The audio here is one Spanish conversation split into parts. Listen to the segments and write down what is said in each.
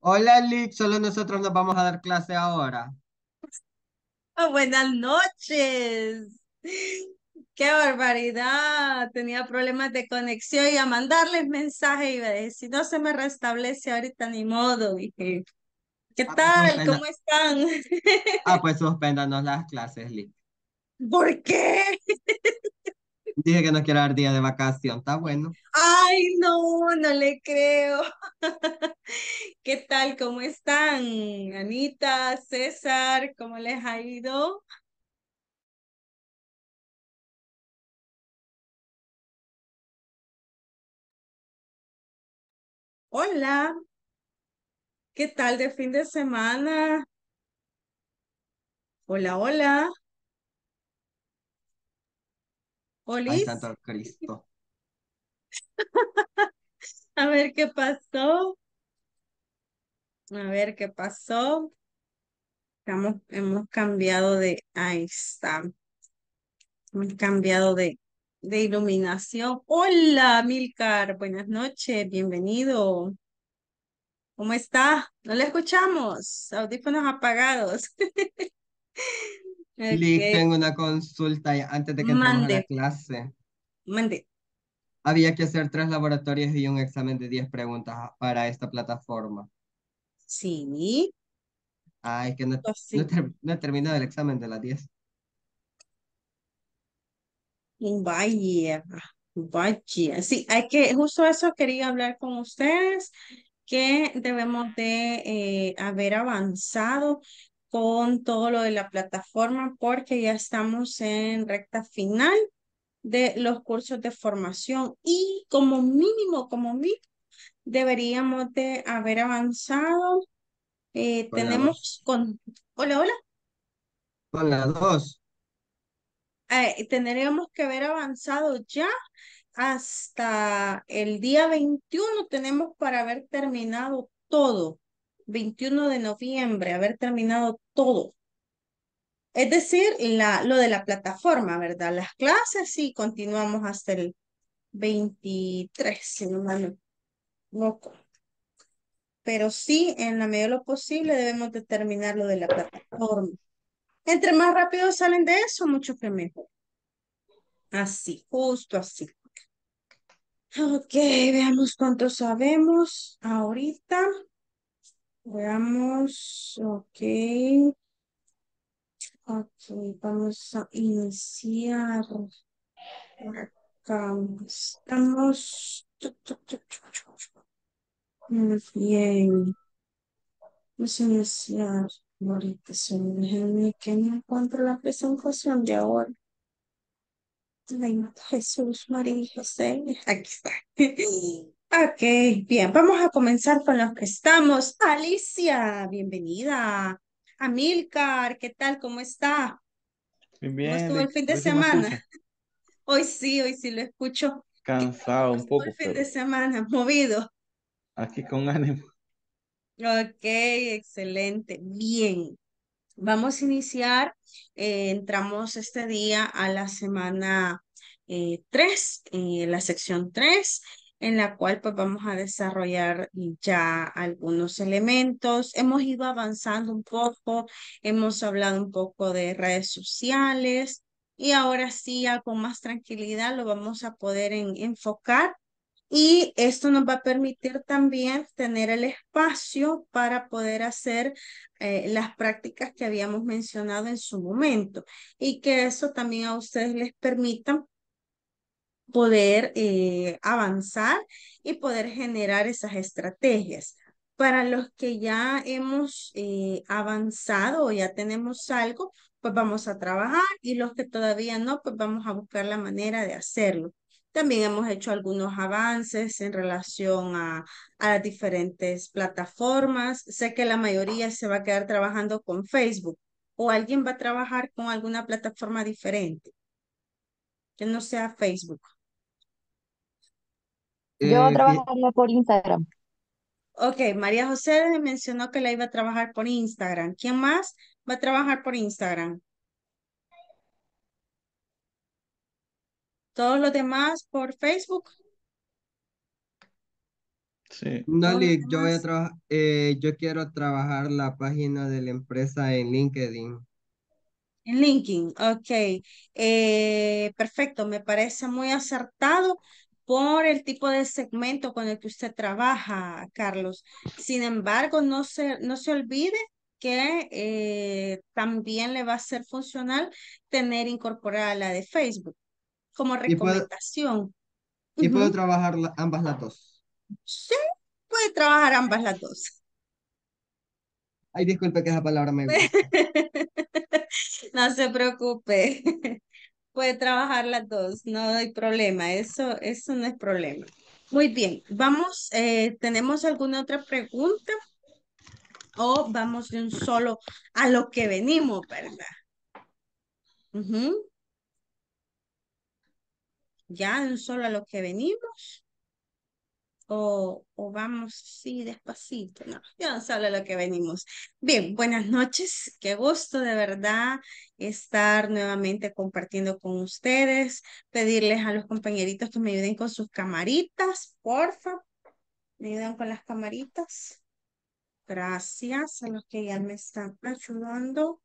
Hola, Lick. Solo nosotros nos vamos a dar clase ahora. Oh, buenas noches. Qué barbaridad. Tenía problemas de conexión y a mandarles mensaje y a si no se me restablece ahorita ni modo. Dije, ¿qué ah, pues tal? ¿Cómo están? ah, pues suspéndanos las clases, Lick. ¿Por qué? Dije que no quiero dar día de vacación, está bueno. Ay, no, no le creo. ¿Qué tal? ¿Cómo están? Anita, César, ¿cómo les ha ido? Hola, ¿qué tal de fin de semana? Hola, hola hola, Cristo. A ver qué pasó. A ver qué pasó. Estamos, hemos cambiado de. Ahí está. Hemos cambiado de, de iluminación. Hola, Milcar. Buenas noches. Bienvenido. ¿Cómo está? No le escuchamos. Audífonos apagados. Okay. tengo una consulta antes de que entremos la clase. Mande. Había que hacer tres laboratorios y un examen de 10 preguntas para esta plataforma. Sí. Ay, es que no, he terminado el examen de las 10. Vaya, vaya. Sí, hay que, justo eso quería hablar con ustedes, que debemos de eh, haber avanzado con todo lo de la plataforma porque ya estamos en recta final de los cursos de formación y como mínimo, como mínimo, deberíamos de haber avanzado. Eh, tenemos con... Hola, hola. Hola, dos. Eh, tendríamos que haber avanzado ya hasta el día 21, tenemos para haber terminado todo. 21 de noviembre, haber terminado todo. Es decir, la, lo de la plataforma, ¿verdad? Las clases sí continuamos hasta el 23, si no me Pero sí, en la medida de lo posible debemos determinar lo de la plataforma. Entre más rápido salen de eso, mucho que mejor. Así, justo así. Ok, veamos cuánto sabemos ahorita. Veamos, ok. Ok, vamos a iniciar. Acá estamos. Muy bien. Vamos a iniciar. Ahorita déjenme que no encuentro la presentación de ahora. Jesús, María y José. Aquí está. Ok, bien, vamos a comenzar con los que estamos. Alicia, bienvenida. Amilcar, ¿qué tal? ¿Cómo está? Bien, bien. ¿Cómo estuvo el fin de semana? Hoy sí, hoy sí lo escucho. Cansado un poco. El fin de semana, movido. Aquí con ánimo. Ok, excelente. Bien. Vamos a iniciar. Eh, entramos este día a la semana 3, eh, eh, la sección 3 en la cual pues vamos a desarrollar ya algunos elementos. Hemos ido avanzando un poco, hemos hablado un poco de redes sociales y ahora sí con más tranquilidad lo vamos a poder enfocar y esto nos va a permitir también tener el espacio para poder hacer eh, las prácticas que habíamos mencionado en su momento y que eso también a ustedes les permita poder eh, avanzar y poder generar esas estrategias. Para los que ya hemos eh, avanzado o ya tenemos algo, pues vamos a trabajar y los que todavía no, pues vamos a buscar la manera de hacerlo. También hemos hecho algunos avances en relación a, a las diferentes plataformas. Sé que la mayoría se va a quedar trabajando con Facebook o alguien va a trabajar con alguna plataforma diferente que no sea Facebook. Yo eh, a por Instagram. Ok, María José mencionó que la iba a trabajar por Instagram. ¿Quién más va a trabajar por Instagram? ¿Todos los demás por Facebook? Sí. yo, eh, yo quiero trabajar la página de la empresa en LinkedIn. En LinkedIn, ok. Eh, perfecto, me parece muy acertado por el tipo de segmento con el que usted trabaja, Carlos. Sin embargo, no se, no se olvide que eh, también le va a ser funcional tener incorporada la de Facebook como recomendación. ¿Y puedo, trabajar ambas las dos? Sí, puede trabajar ambas las dos. Ay, disculpe que esa palabra me no se preocupe. Puede trabajar las dos, no hay problema. Eso, eso no es problema. Muy bien, vamos, eh, ¿tenemos alguna otra pregunta? O vamos de un solo a lo que venimos, ¿verdad? Ya, de un solo a lo que venimos o, vamos sí despacito. No, yo sale lo que venimos. Bien, buenas noches. Qué gusto de verdad estar nuevamente compartiendo con ustedes. Pedirles a los compañeritos que me ayuden con sus camaritas, porfa. Me ayudan con las camaritas. Gracias a los que ya me están ayudando.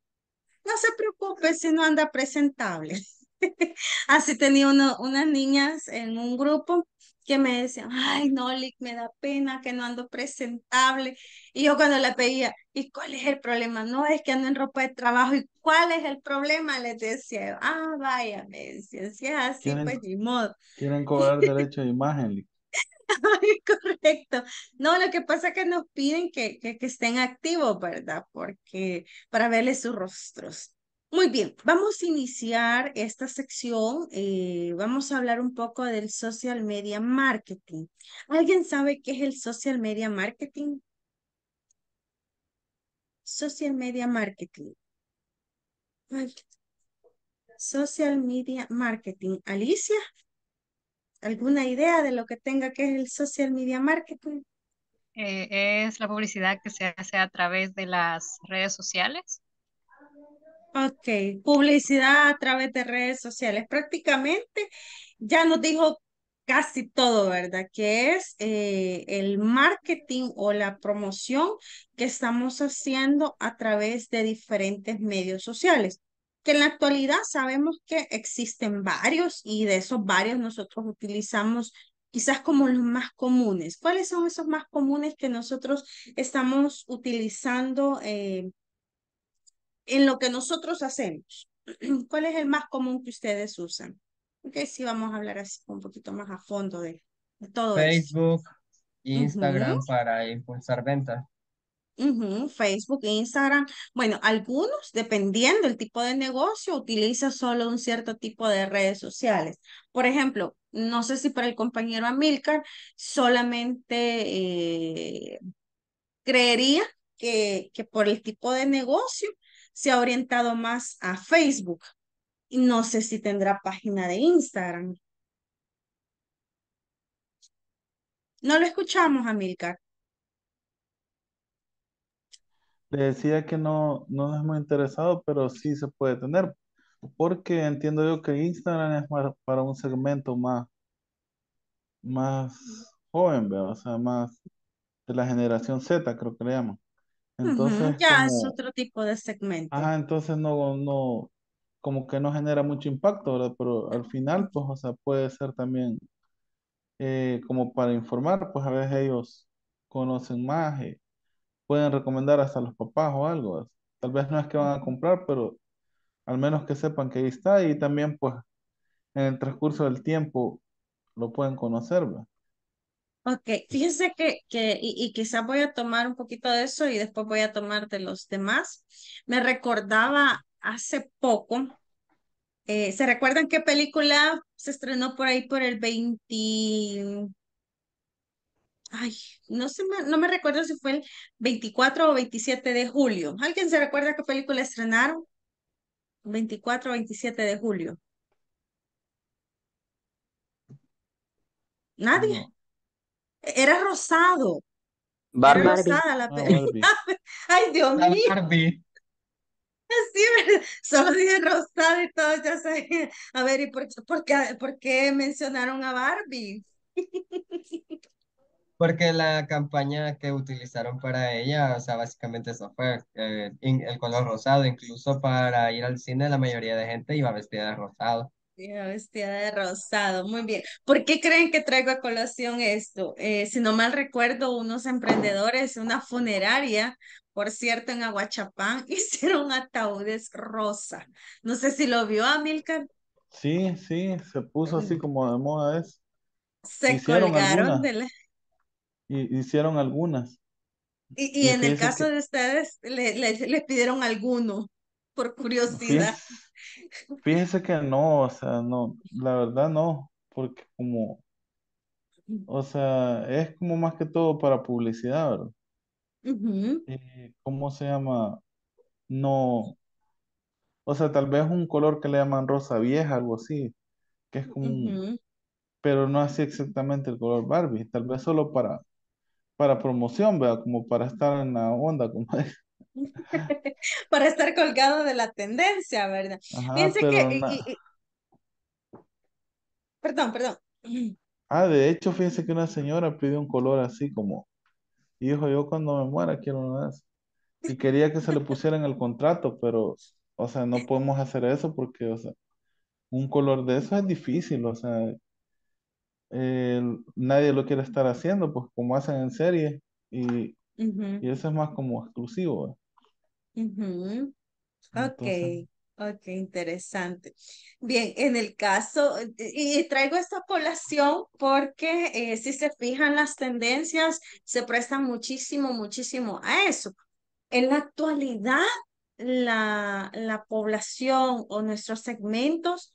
No se preocupe si no anda presentable. Así tenía uno, unas niñas en un grupo que me decían, ay, no, Lick, me da pena que no ando presentable. Y yo cuando la pedía, ¿y cuál es el problema? No, es que ando en ropa de trabajo. ¿Y cuál es el problema? Les decía, ah, vaya, me decían, es así, pues ni modo. Quieren cobrar derecho de imagen, Lick. Correcto. No, lo que pasa es que nos piden que, que, que estén activos, ¿verdad? Porque para verles sus rostros. Muy bien, vamos a iniciar esta sección. Eh, vamos a hablar un poco del social media marketing. ¿Alguien sabe qué es el social media marketing? Social media marketing. Social media marketing. Alicia, ¿alguna idea de lo que tenga que es el social media marketing? Eh, es la publicidad que se hace a través de las redes sociales. Ok, publicidad a través de redes sociales. Prácticamente ya nos dijo casi todo, ¿verdad? Que es eh, el marketing o la promoción que estamos haciendo a través de diferentes medios sociales que en la actualidad sabemos que existen varios y de esos varios nosotros utilizamos quizás como los más comunes. ¿Cuáles son esos más comunes que nosotros estamos utilizando eh, en lo que nosotros hacemos. ¿Cuál es el más común que ustedes usan? Porque sí, vamos a hablar así un poquito más a fondo de, todo todo Facebook, Instagram para impulsar ventas. Facebook e Instagram. Bueno, algunos, dependiendo del tipo de negocio, utiliza solo un cierto tipo de redes sociales. Por ejemplo, no sé si para el compañero Amilcar solamente eh, creería que, que por el tipo de negocio se ha orientado más a Facebook. No sé si tendrá página de Instagram. No lo escuchamos, Amilcar. Le decía que no, no es muy interesado, pero sí se puede tener, porque entiendo yo que Instagram es para un segmento más, más joven, ¿verdad? o sea, más de la generación Z, creo que le llaman. Entonces, Ya es otro tipo de segmento. Ah, entonces no, no, como que no genera mucho impacto, ¿verdad? Pero al final, pues, o sea, puede ser también eh, como para informar, pues a veces ellos conocen más eh, pueden recomendar hasta los papás o algo. Tal vez no es que van a comprar, pero al menos que sepan que ahí está y también, pues, en el transcurso del tiempo lo pueden conocer, ¿verdad? Ok, fíjense que, que y, quizás voy a tomar un poquito de eso y después voy a tomar de los demás. Me recordaba hace poco, eh, ¿se recuerdan qué película se estrenó por ahí por el 20? Ay, no, sé, no me recuerdo si fue el 24 o 27 de julio. ¿Alguien se recuerda qué película estrenaron? 24 o 27 de julio. ¿Nadie? Era rosado. Barbie. Ah, Ay, Dios mío. Barbie. Sí, solo dije rosado y todo, ya A ver, ¿y por, qué, mencionaron a Barbie? Porque la campaña que utilizaron para ella, o sea, básicamente eso fue eh, el color rosado. Incluso para ir al cine, la mayoría de gente iba vestida de rosado vestida, de rosado. Muy bien. ¿Por qué creen que traigo a colación esto? Eh, si no mal recuerdo, unos emprendedores, una funeraria, por cierto, en Aguachapán, hicieron ataúdes rosa. No sé si lo vio Amilcar. Sí, sí, se puso así como de moda es. Se colgaron de la... Y, hicieron algunas. Y, y, en el caso de ustedes, le, pidieron alguno, por curiosidad. Fíjense que no, o sea, no, la verdad no, porque como, o sea, es como más que todo para publicidad, ¿verdad? Eh, ¿cómo se llama? No, o sea, tal vez un color que le llaman rosa vieja, algo así, que es como pero no así exactamente el color Barbie, tal vez solo para, para promoción, ¿verdad? Como para estar en la onda, como es. para estar colgado de la tendencia, ¿verdad? que... Perdón, perdón. Ah, de hecho, fíjense que una señora pidió un color así como, dijo yo cuando me muera quiero una de Y quería que se le pusieran en el contrato, pero, o sea, no podemos hacer eso porque, o sea, un color de eso es difícil, o sea, nadie lo quiere estar haciendo, pues como hacen en serie, y, y eso es más como exclusivo okay ok, ok, interesante. Bien, en el caso, eh, y traigo esta población porque eh, si se fijan las tendencias, se prestan muchísimo, muchísimo a eso. En la actualidad, la, la población o nuestros segmentos,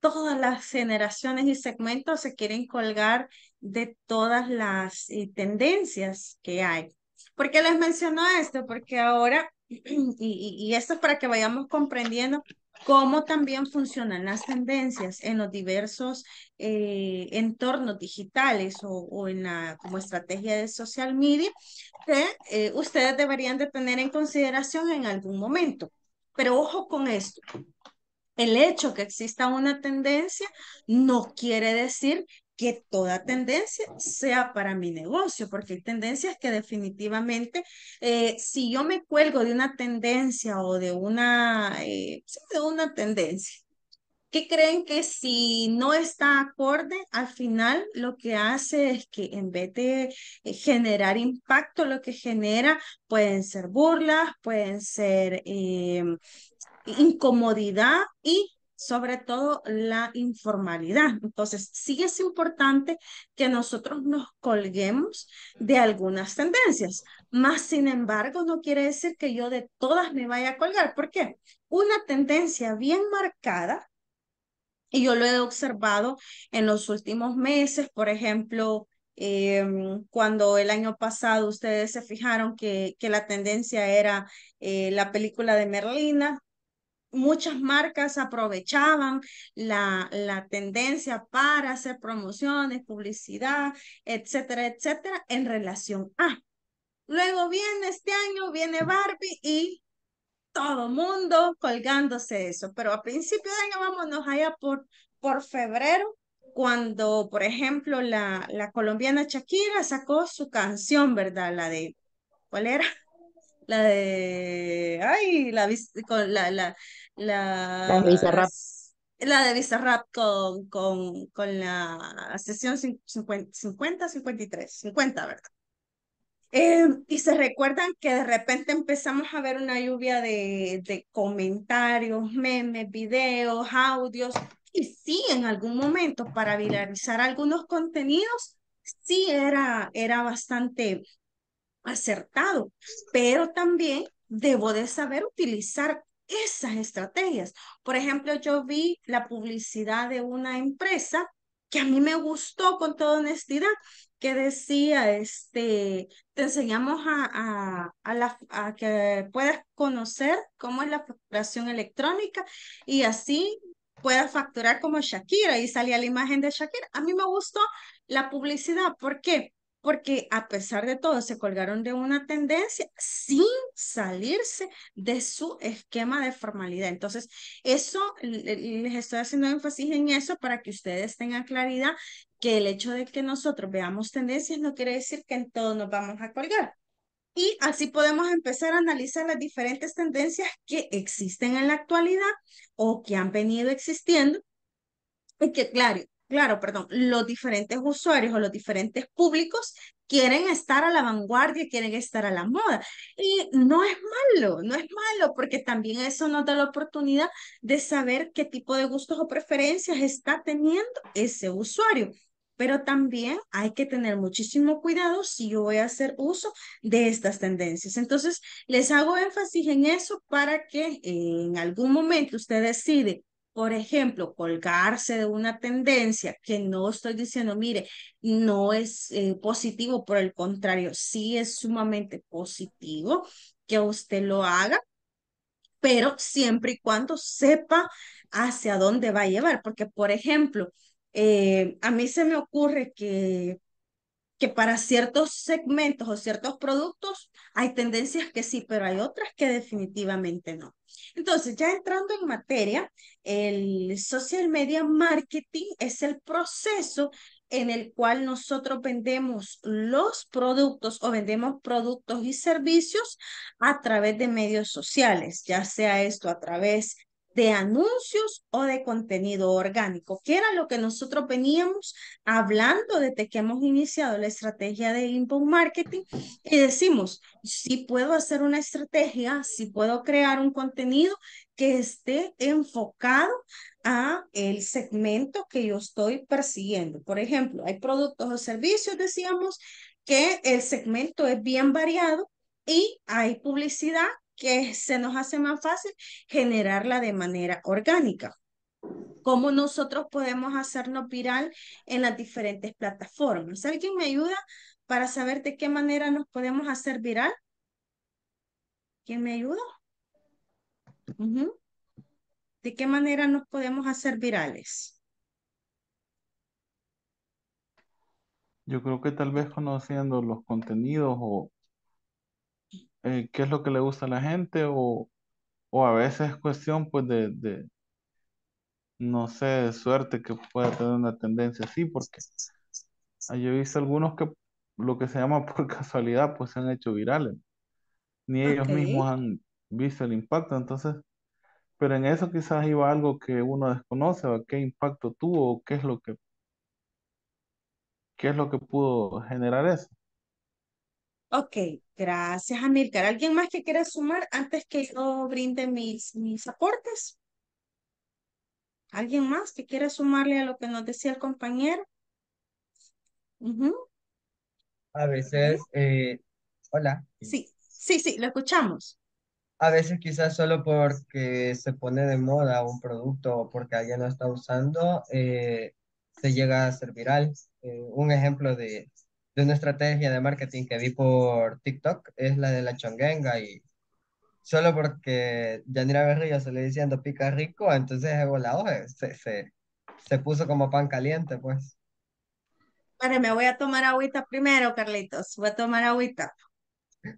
todas las generaciones y segmentos se quieren colgar de todas las eh, tendencias que hay. ¿Por qué les menciono esto? Porque ahora y, esto es para que vayamos comprendiendo cómo también funcionan las tendencias en los diversos eh, entornos digitales o, en la, como estrategia de social media que eh, ustedes deberían de tener en consideración en algún momento. Pero ojo con esto. El hecho que exista una tendencia no quiere decir que toda tendencia sea para mi negocio, porque hay tendencias que definitivamente, eh, si yo me cuelgo de una tendencia o de una, eh, de una tendencia, ¿qué creen que si no está acorde, al final lo que hace es que en vez de eh, generar impacto, lo que genera pueden ser burlas, pueden ser... Em, incomodidad y sobre todo la informalidad. Entonces, sí es importante que nosotros nos colguemos de algunas tendencias, más sin embargo, no quiere decir que yo de todas me vaya a colgar. porque qué? Una tendencia bien marcada, y yo lo he observado en los últimos meses, por ejemplo, em, cuando el año pasado ustedes se fijaron que, que la tendencia era eh, la película de Merlina, muchas marcas aprovechaban la, la, tendencia para hacer promociones, publicidad, etcétera, etcétera, en relación a. Luego viene este año, viene Barbie y todo mundo colgándose eso. Pero a principio de año, vámonos allá por, por febrero, cuando, por ejemplo, la, la colombiana Shakira sacó su canción, ¿verdad? La de, ¿cuál era? la de ay la, la, la la, la de Bizarrap. La con, con, con la sesión 50, 53, 50, ¿verdad? Em, y se recuerdan que de repente empezamos a ver una lluvia de, de comentarios, memes, videos, audios. Y sí, en algún momento para viralizar algunos contenidos, sí era, era bastante acertado, pero también debo de saber utilizar esas estrategias. Por ejemplo, yo vi la publicidad de una empresa que a mí me gustó con toda honestidad, que decía, este, te enseñamos a, la, que puedas conocer cómo es la facturación electrónica y así puedas facturar como Shakira. Y salía la imagen de Shakira. A mí me gustó la publicidad. ¿Por qué? porque a pesar de todo se colgaron de una tendencia sin salirse de su esquema de formalidad. Entonces, eso les estoy haciendo énfasis en eso para que ustedes tengan claridad que el hecho de que nosotros veamos tendencias no quiere decir que en todo nos vamos a colgar. Y así podemos empezar a analizar las diferentes tendencias que existen en la actualidad o que han venido existiendo y que, claro, claro, perdón, los diferentes usuarios o los diferentes públicos quieren estar a la vanguardia, quieren estar a la moda. Y no es malo, no es malo, porque también eso nos da la oportunidad de saber qué tipo de gustos o preferencias está teniendo ese usuario. Pero también hay que tener muchísimo cuidado si yo voy a hacer uso de estas tendencias. Entonces, les hago énfasis en eso para que en algún momento usted decide por ejemplo, colgarse de una tendencia que no estoy diciendo, mire, no es eh, positivo, por el contrario, sí es sumamente positivo que usted lo haga, pero siempre y cuando sepa hacia dónde va a llevar, porque, por ejemplo, eh, a mí se me ocurre que que para ciertos segmentos o ciertos productos hay tendencias que sí, pero hay otras que definitivamente no. Entonces, ya entrando en materia, el social media marketing es el proceso en el cual nosotros vendemos los productos o vendemos productos y servicios a través de medios sociales, ya sea esto a través de anuncios o de contenido orgánico, que era lo que nosotros veníamos hablando desde que hemos iniciado la estrategia de inbound marketing y decimos, si puedo hacer una estrategia, si puedo crear un contenido que esté enfocado a el segmento que yo estoy persiguiendo. Por ejemplo, hay productos o servicios, decíamos que el segmento es bien variado y hay publicidad que se nos hace más fácil generarla de manera orgánica. Cómo nosotros podemos hacernos viral en las diferentes plataformas. ¿Alguien me ayuda para saber de qué manera nos podemos hacer viral? ¿Quién me ayuda? ¿De qué manera nos podemos hacer virales? Yo creo que tal vez conociendo los contenidos o, eh, qué es lo que le gusta a la gente o, o a veces es cuestión pues de, no sé, de suerte que pueda tener una tendencia así, porque ah, yo he visto algunos que lo que se llama por casualidad pues se han hecho virales, ni ellos mismos han visto el impacto, entonces, pero en eso quizás iba algo que uno desconoce, o ¿Qué impacto tuvo o qué es lo que, qué es lo que pudo generar eso? Ok, gracias, Amilcar. ¿Alguien más que quiera sumar antes que yo brinde mis, mis aportes? ¿Alguien más que quiera sumarle a lo que nos decía el compañero? A veces, eh, hola. Sí, sí, sí, lo escuchamos. A veces quizás solo porque se pone de moda un producto o porque alguien lo está usando, eh, se llega a ser viral. Eh, un ejemplo de, de una estrategia de marketing que vi por TikTok, es la de la chongenga y solo porque Yanira Berrillo se le diciendo pica rico, entonces llegó la eh, se, se, se puso como pan caliente, pues. Bueno, me voy a tomar agüita primero, Carlitos, voy a tomar agüita.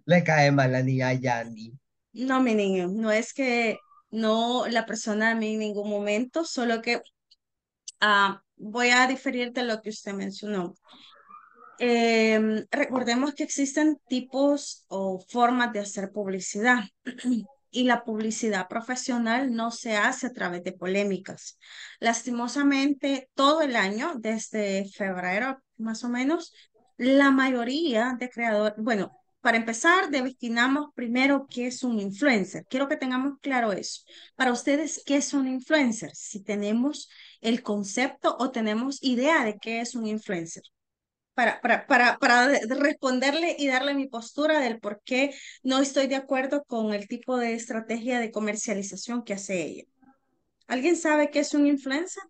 Le cae mal la niña Yanni. No, mi niño, no es que no la persona a mí en ningún momento, solo que ah, voy a diferirte lo que usted mencionó. Em, recordemos que existen tipos o formas de hacer publicidad y la publicidad profesional no se hace a través de polémicas. Lastimosamente, todo el año, desde febrero más o menos, la mayoría de creadores, bueno, para empezar, destinamos primero qué es un influencer. Quiero que tengamos claro eso. Para ustedes, ¿qué es un influencer? Si tenemos el concepto o tenemos idea de qué es un influencer para, para, responderle y darle mi postura del por qué no estoy de acuerdo con el tipo de estrategia de comercialización que hace ella. ¿Alguien sabe qué es un influencer?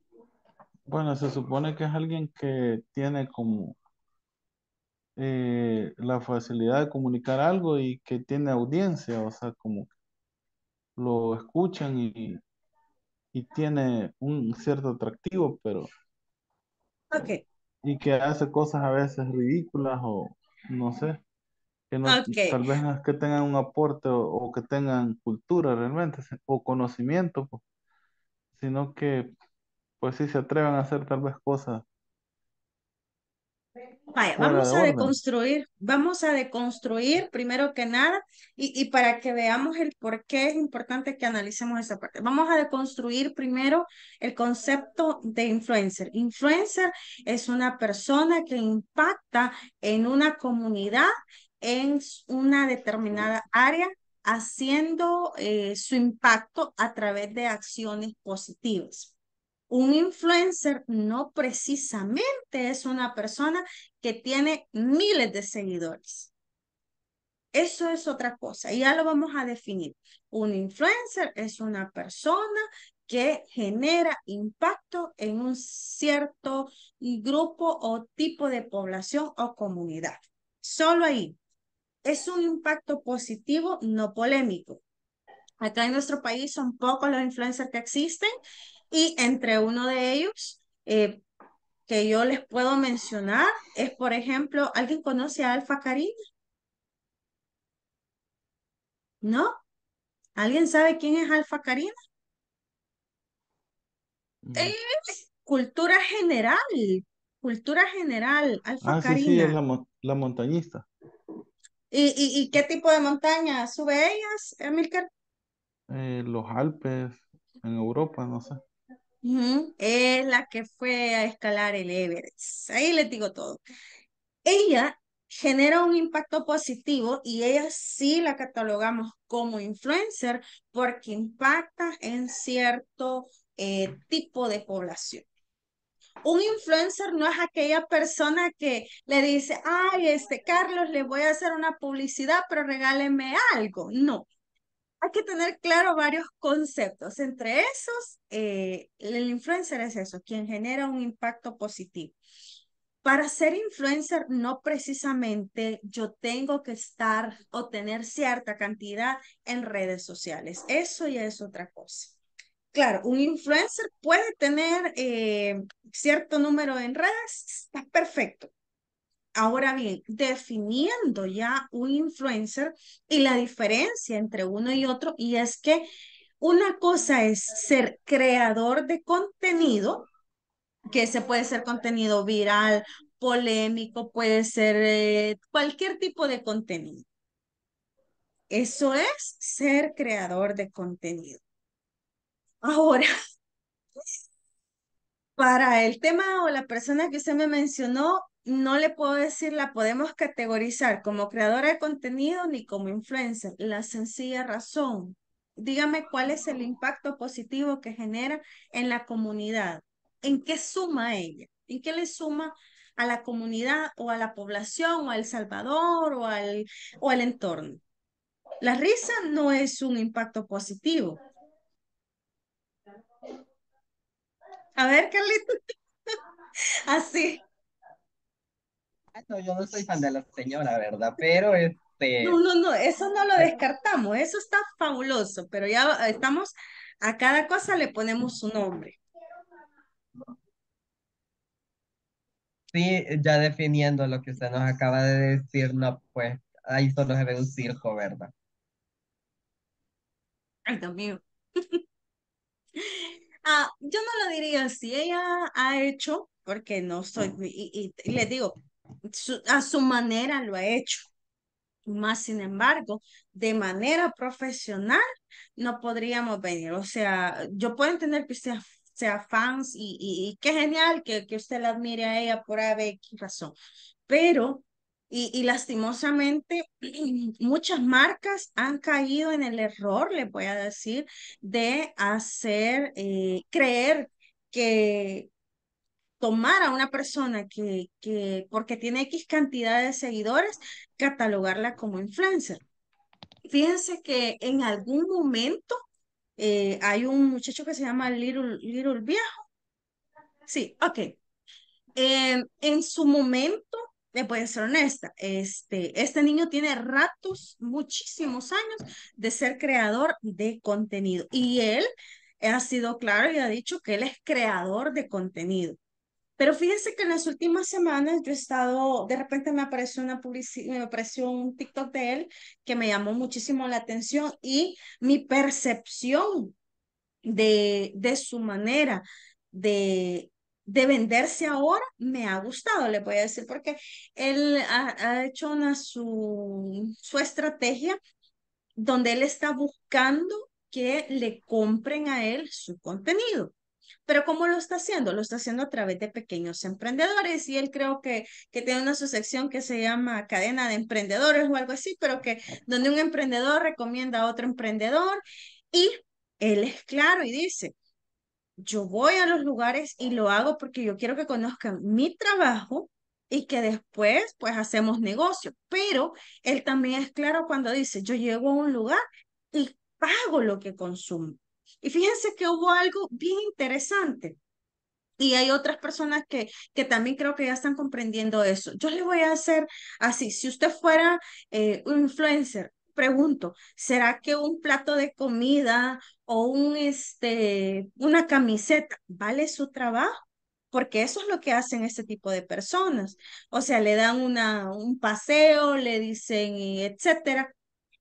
Bueno, se supone que es alguien que tiene como eh, la facilidad de comunicar algo y que tiene audiencia, o sea, como lo escuchan y, y tiene un cierto atractivo, pero... Ok, y que hace cosas a veces ridículas o no sé. Que no, Tal vez que tengan un aporte o, que tengan cultura realmente o conocimiento, pues, sino que pues sí se atreven a hacer tal vez cosas vamos a deconstruir, vamos a deconstruir primero que nada y, para que veamos el por qué es importante que analicemos esa parte. Vamos a deconstruir primero el concepto de influencer. Influencer es una persona que impacta en una comunidad, en una determinada área, haciendo eh, su impacto a través de acciones positivas un influencer no precisamente es una persona que tiene miles de seguidores. Eso es otra cosa, ya lo vamos a definir. Un influencer es una persona que genera impacto en un cierto grupo o tipo de población o comunidad. Solo ahí. Es un impacto positivo, no polémico. Acá en nuestro país son pocos los influencers que existen y entre uno de ellos eh, que yo les puedo mencionar es, por ejemplo, ¿alguien conoce a Alfa Karina? ¿No? ¿Alguien sabe quién es Alfa Karina? cultura general, cultura general, Alfa ah, Sí, sí, es la, montañista. ¿Y, ¿Y, qué tipo de montaña sube ellas, Emilcar? Eh, los Alpes en Europa, no sé es la que fue a escalar el Everest. Ahí les digo todo. Ella genera un impacto positivo y ella sí la catalogamos como influencer porque impacta en cierto eh, tipo de población. Un influencer no es aquella persona que le dice, ay, este Carlos, le voy a hacer una publicidad, pero regáleme algo. No, hay que tener claro varios conceptos. Entre esos, eh, el influencer es eso, quien genera un impacto positivo. Para ser influencer, no precisamente yo tengo que estar o tener cierta cantidad en redes sociales. Eso ya es otra cosa. Claro, un influencer puede tener eh, cierto número en redes, está perfecto. Ahora bien, definiendo ya un influencer y la diferencia entre uno y otro, y es que una cosa es ser creador de contenido, que se puede ser contenido viral, polémico, puede ser eh, cualquier tipo de contenido. Eso es ser creador de contenido. Ahora, para el tema o la persona que usted me mencionó, no le puedo decir, la podemos categorizar como creadora de contenido ni como influencer. La sencilla razón. Dígame cuál es el impacto positivo que genera en la comunidad. ¿En qué suma ella? ¿En qué le suma a la comunidad o a la población o al Salvador o al, o al entorno? La risa no es un impacto positivo A ver, Carlitos. Así. Ah, no, yo no soy fan de la señora, ¿verdad? Pero este. No, no, no, eso no lo descartamos, eso está fabuloso, pero ya estamos, a cada cosa le ponemos su nombre. Sí, ya definiendo lo que usted nos acaba de decir, no, pues ahí solo se ve un circo, ¿verdad? Ay, Dios Ah, yo no lo diría así, ella ha hecho, porque no soy, mm. y, y, digo, a su manera lo ha hecho. Más sin embargo, de manera profesional no podríamos venir. O sea, yo puedo entender que usted sea fans y, y, qué genial que, que usted la admire a ella por haber razón. Pero y, lastimosamente, muchas marcas han caído en el error, les voy a decir, de hacer eh, creer que tomar a una persona que, que, porque tiene X cantidad de seguidores, catalogarla como influencer. Fíjense que en algún momento eh, hay un muchacho que se llama Little, Viejo. Sí, ok. en su momento le voy ser honesta, este, este niño tiene ratos, muchísimos años de ser creador de contenido y él ha sido claro y ha dicho que él es creador de contenido. Pero fíjense que en las últimas semanas yo he estado, de repente me apareció una publicidad, me apareció un TikTok de él que me llamó muchísimo la atención y mi percepción de, de su manera de, de venderse ahora me ha gustado, le voy a decir, porque él ha, hecho una, su, su estrategia donde él está buscando que le compren a él su contenido. Pero ¿cómo lo está haciendo? Lo está haciendo a través de pequeños emprendedores y él creo que, que tiene una sección que se llama cadena de emprendedores o algo así, pero que donde un emprendedor recomienda a otro emprendedor y él es claro y dice, yo voy a los lugares y lo hago porque yo quiero que conozcan mi trabajo y que después pues hacemos negocio. Pero él también es claro cuando dice, yo llego a un lugar y pago lo que consumo. Y fíjense que hubo algo bien interesante. Y hay otras personas que, que también creo que ya están comprendiendo eso. Yo les voy a hacer así, si usted fuera eh, un influencer, pregunto, ¿será que un plato de comida o un, este, una camiseta vale su trabajo? Porque eso es lo que hacen este tipo de personas. O sea, le dan una, un paseo, le dicen, etcétera.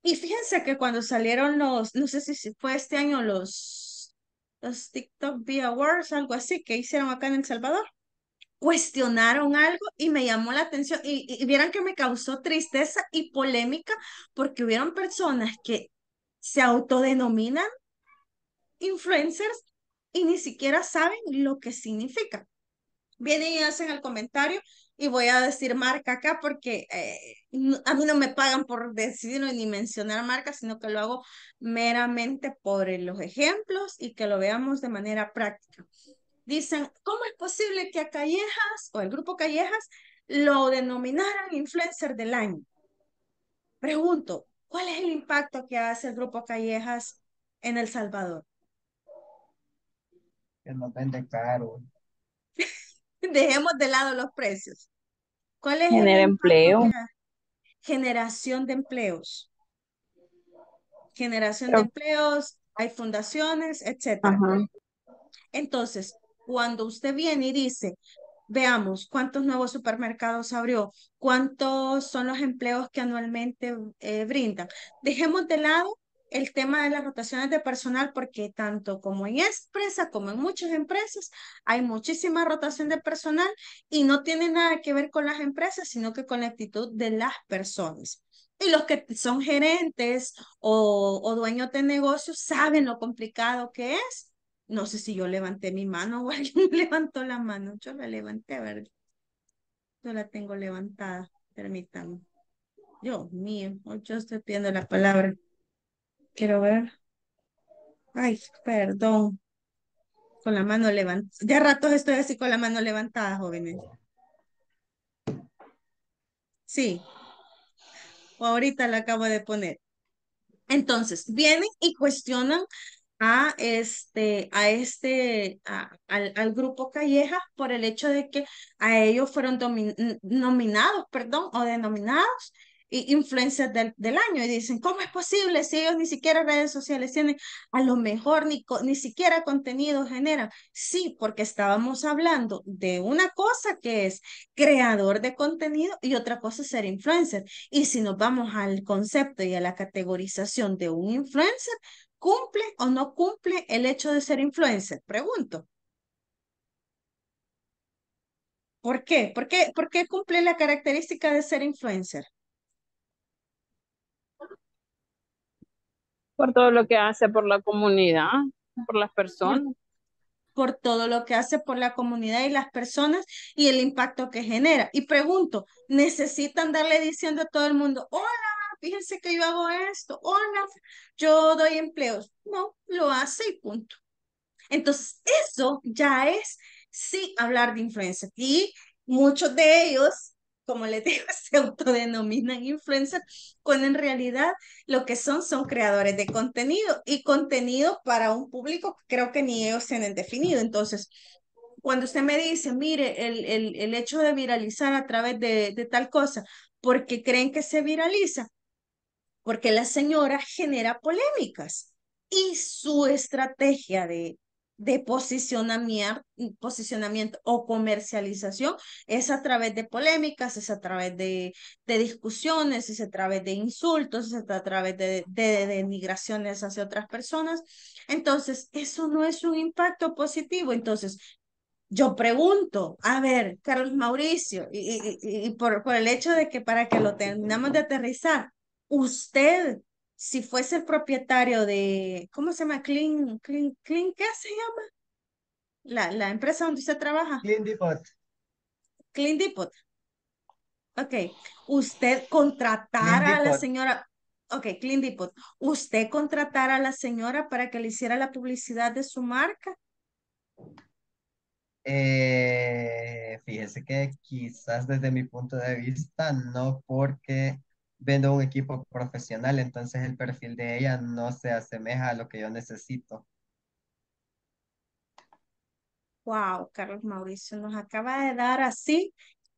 Y fíjense que cuando salieron los, no sé si fue este año los, los TikTok V Awards, algo así, que hicieron acá en El Salvador cuestionaron algo y me llamó la atención y, y, que me causó tristeza y polémica porque hubieron personas que se autodenominan influencers y ni siquiera saben lo que significa. Vienen y hacen el comentario y voy a decir marca acá porque eh, a mí no me pagan por decirlo ni mencionar marca, sino que lo hago meramente por los ejemplos y que lo veamos de manera práctica dicen, ¿cómo es posible que a Callejas o el grupo Callejas lo denominaran influencer del año? Pregunto, ¿cuál es el impacto que hace el grupo Callejas en El Salvador? Que nos vende caro. Dejemos de lado los precios. ¿Cuál es Genera el empleo. Generación de empleos. Generación de empleos, hay fundaciones, etc. Entonces, cuando usted viene y dice, veamos cuántos nuevos supermercados abrió, cuántos son los empleos que anualmente eh, brindan. Dejemos de lado el tema de las rotaciones de personal porque tanto como en como en muchas empresas hay muchísima rotación de personal y no tiene nada que ver con las empresas, sino que con la actitud de las personas. Y los que son gerentes o, o dueños de negocios saben lo complicado que es no sé si yo levanté mi mano o alguien levantó la mano. Yo la levanté, a ver. Yo la tengo levantada, permítanme. Dios mío, yo estoy pidiendo la palabra. Quiero ver. Ay, perdón. Con la mano levantada. Ya rato estoy así con la mano levantada, jóvenes. Sí. O ahorita la acabo de poner. Entonces, vienen y cuestionan a este, a este, al, al, grupo Callejas por el hecho de que a ellos fueron nominados, perdón, o denominados influencers del, del, año y dicen, ¿cómo es posible si ellos ni siquiera redes sociales tienen? A lo mejor ni, siquiera contenido genera Sí, porque estábamos hablando de una cosa que es creador de contenido y otra cosa ser influencer. Y si nos vamos al concepto y a la categorización de un influencer, ¿Cumple o no cumple el hecho de ser influencer? Pregunto. ¿Por qué? ¿Por qué, por qué cumple la característica de ser influencer? Por todo lo que hace por la comunidad, por las personas. Por todo lo que hace por la comunidad y las personas y el impacto que genera. Y pregunto, ¿necesitan darle diciendo a todo el mundo, oh, fíjense que yo hago esto, yo doy empleos. No, lo hace y punto. Entonces, eso ya es, sí, hablar de influencer. Y muchos de ellos, como les digo, se autodenominan influencer, cuando en realidad lo que son son creadores de contenido y contenido para un público que creo que ni ellos tienen definido. Entonces, cuando usted me dice, mire, el, el, hecho de viralizar a través de, de tal cosa, porque creen que se viraliza, porque la señora genera polémicas y su estrategia de, de posicionamiento, o comercialización es a través de polémicas, es a través de, de discusiones, es a través de insultos, es a través de, de, denigraciones hacia otras personas. Entonces, eso no es un impacto positivo. Entonces, yo pregunto, a ver, Carlos Mauricio, y, y por, por el hecho de que para que lo terminamos de aterrizar, usted, si fuese el propietario de, ¿cómo se llama? Clean, Clean, Clean, ¿qué se llama? La, la empresa donde usted trabaja. Clean Depot. Clean Depot. Ok, usted contratara a la señora, ok, Clean Depot, usted contratara a la señora para que le hiciera la publicidad de su marca. Eh, fíjese que quizás desde mi punto de vista no porque vendo un equipo profesional, entonces el perfil de ella no se asemeja a lo que yo necesito. Wow, Carlos Mauricio nos acaba de dar así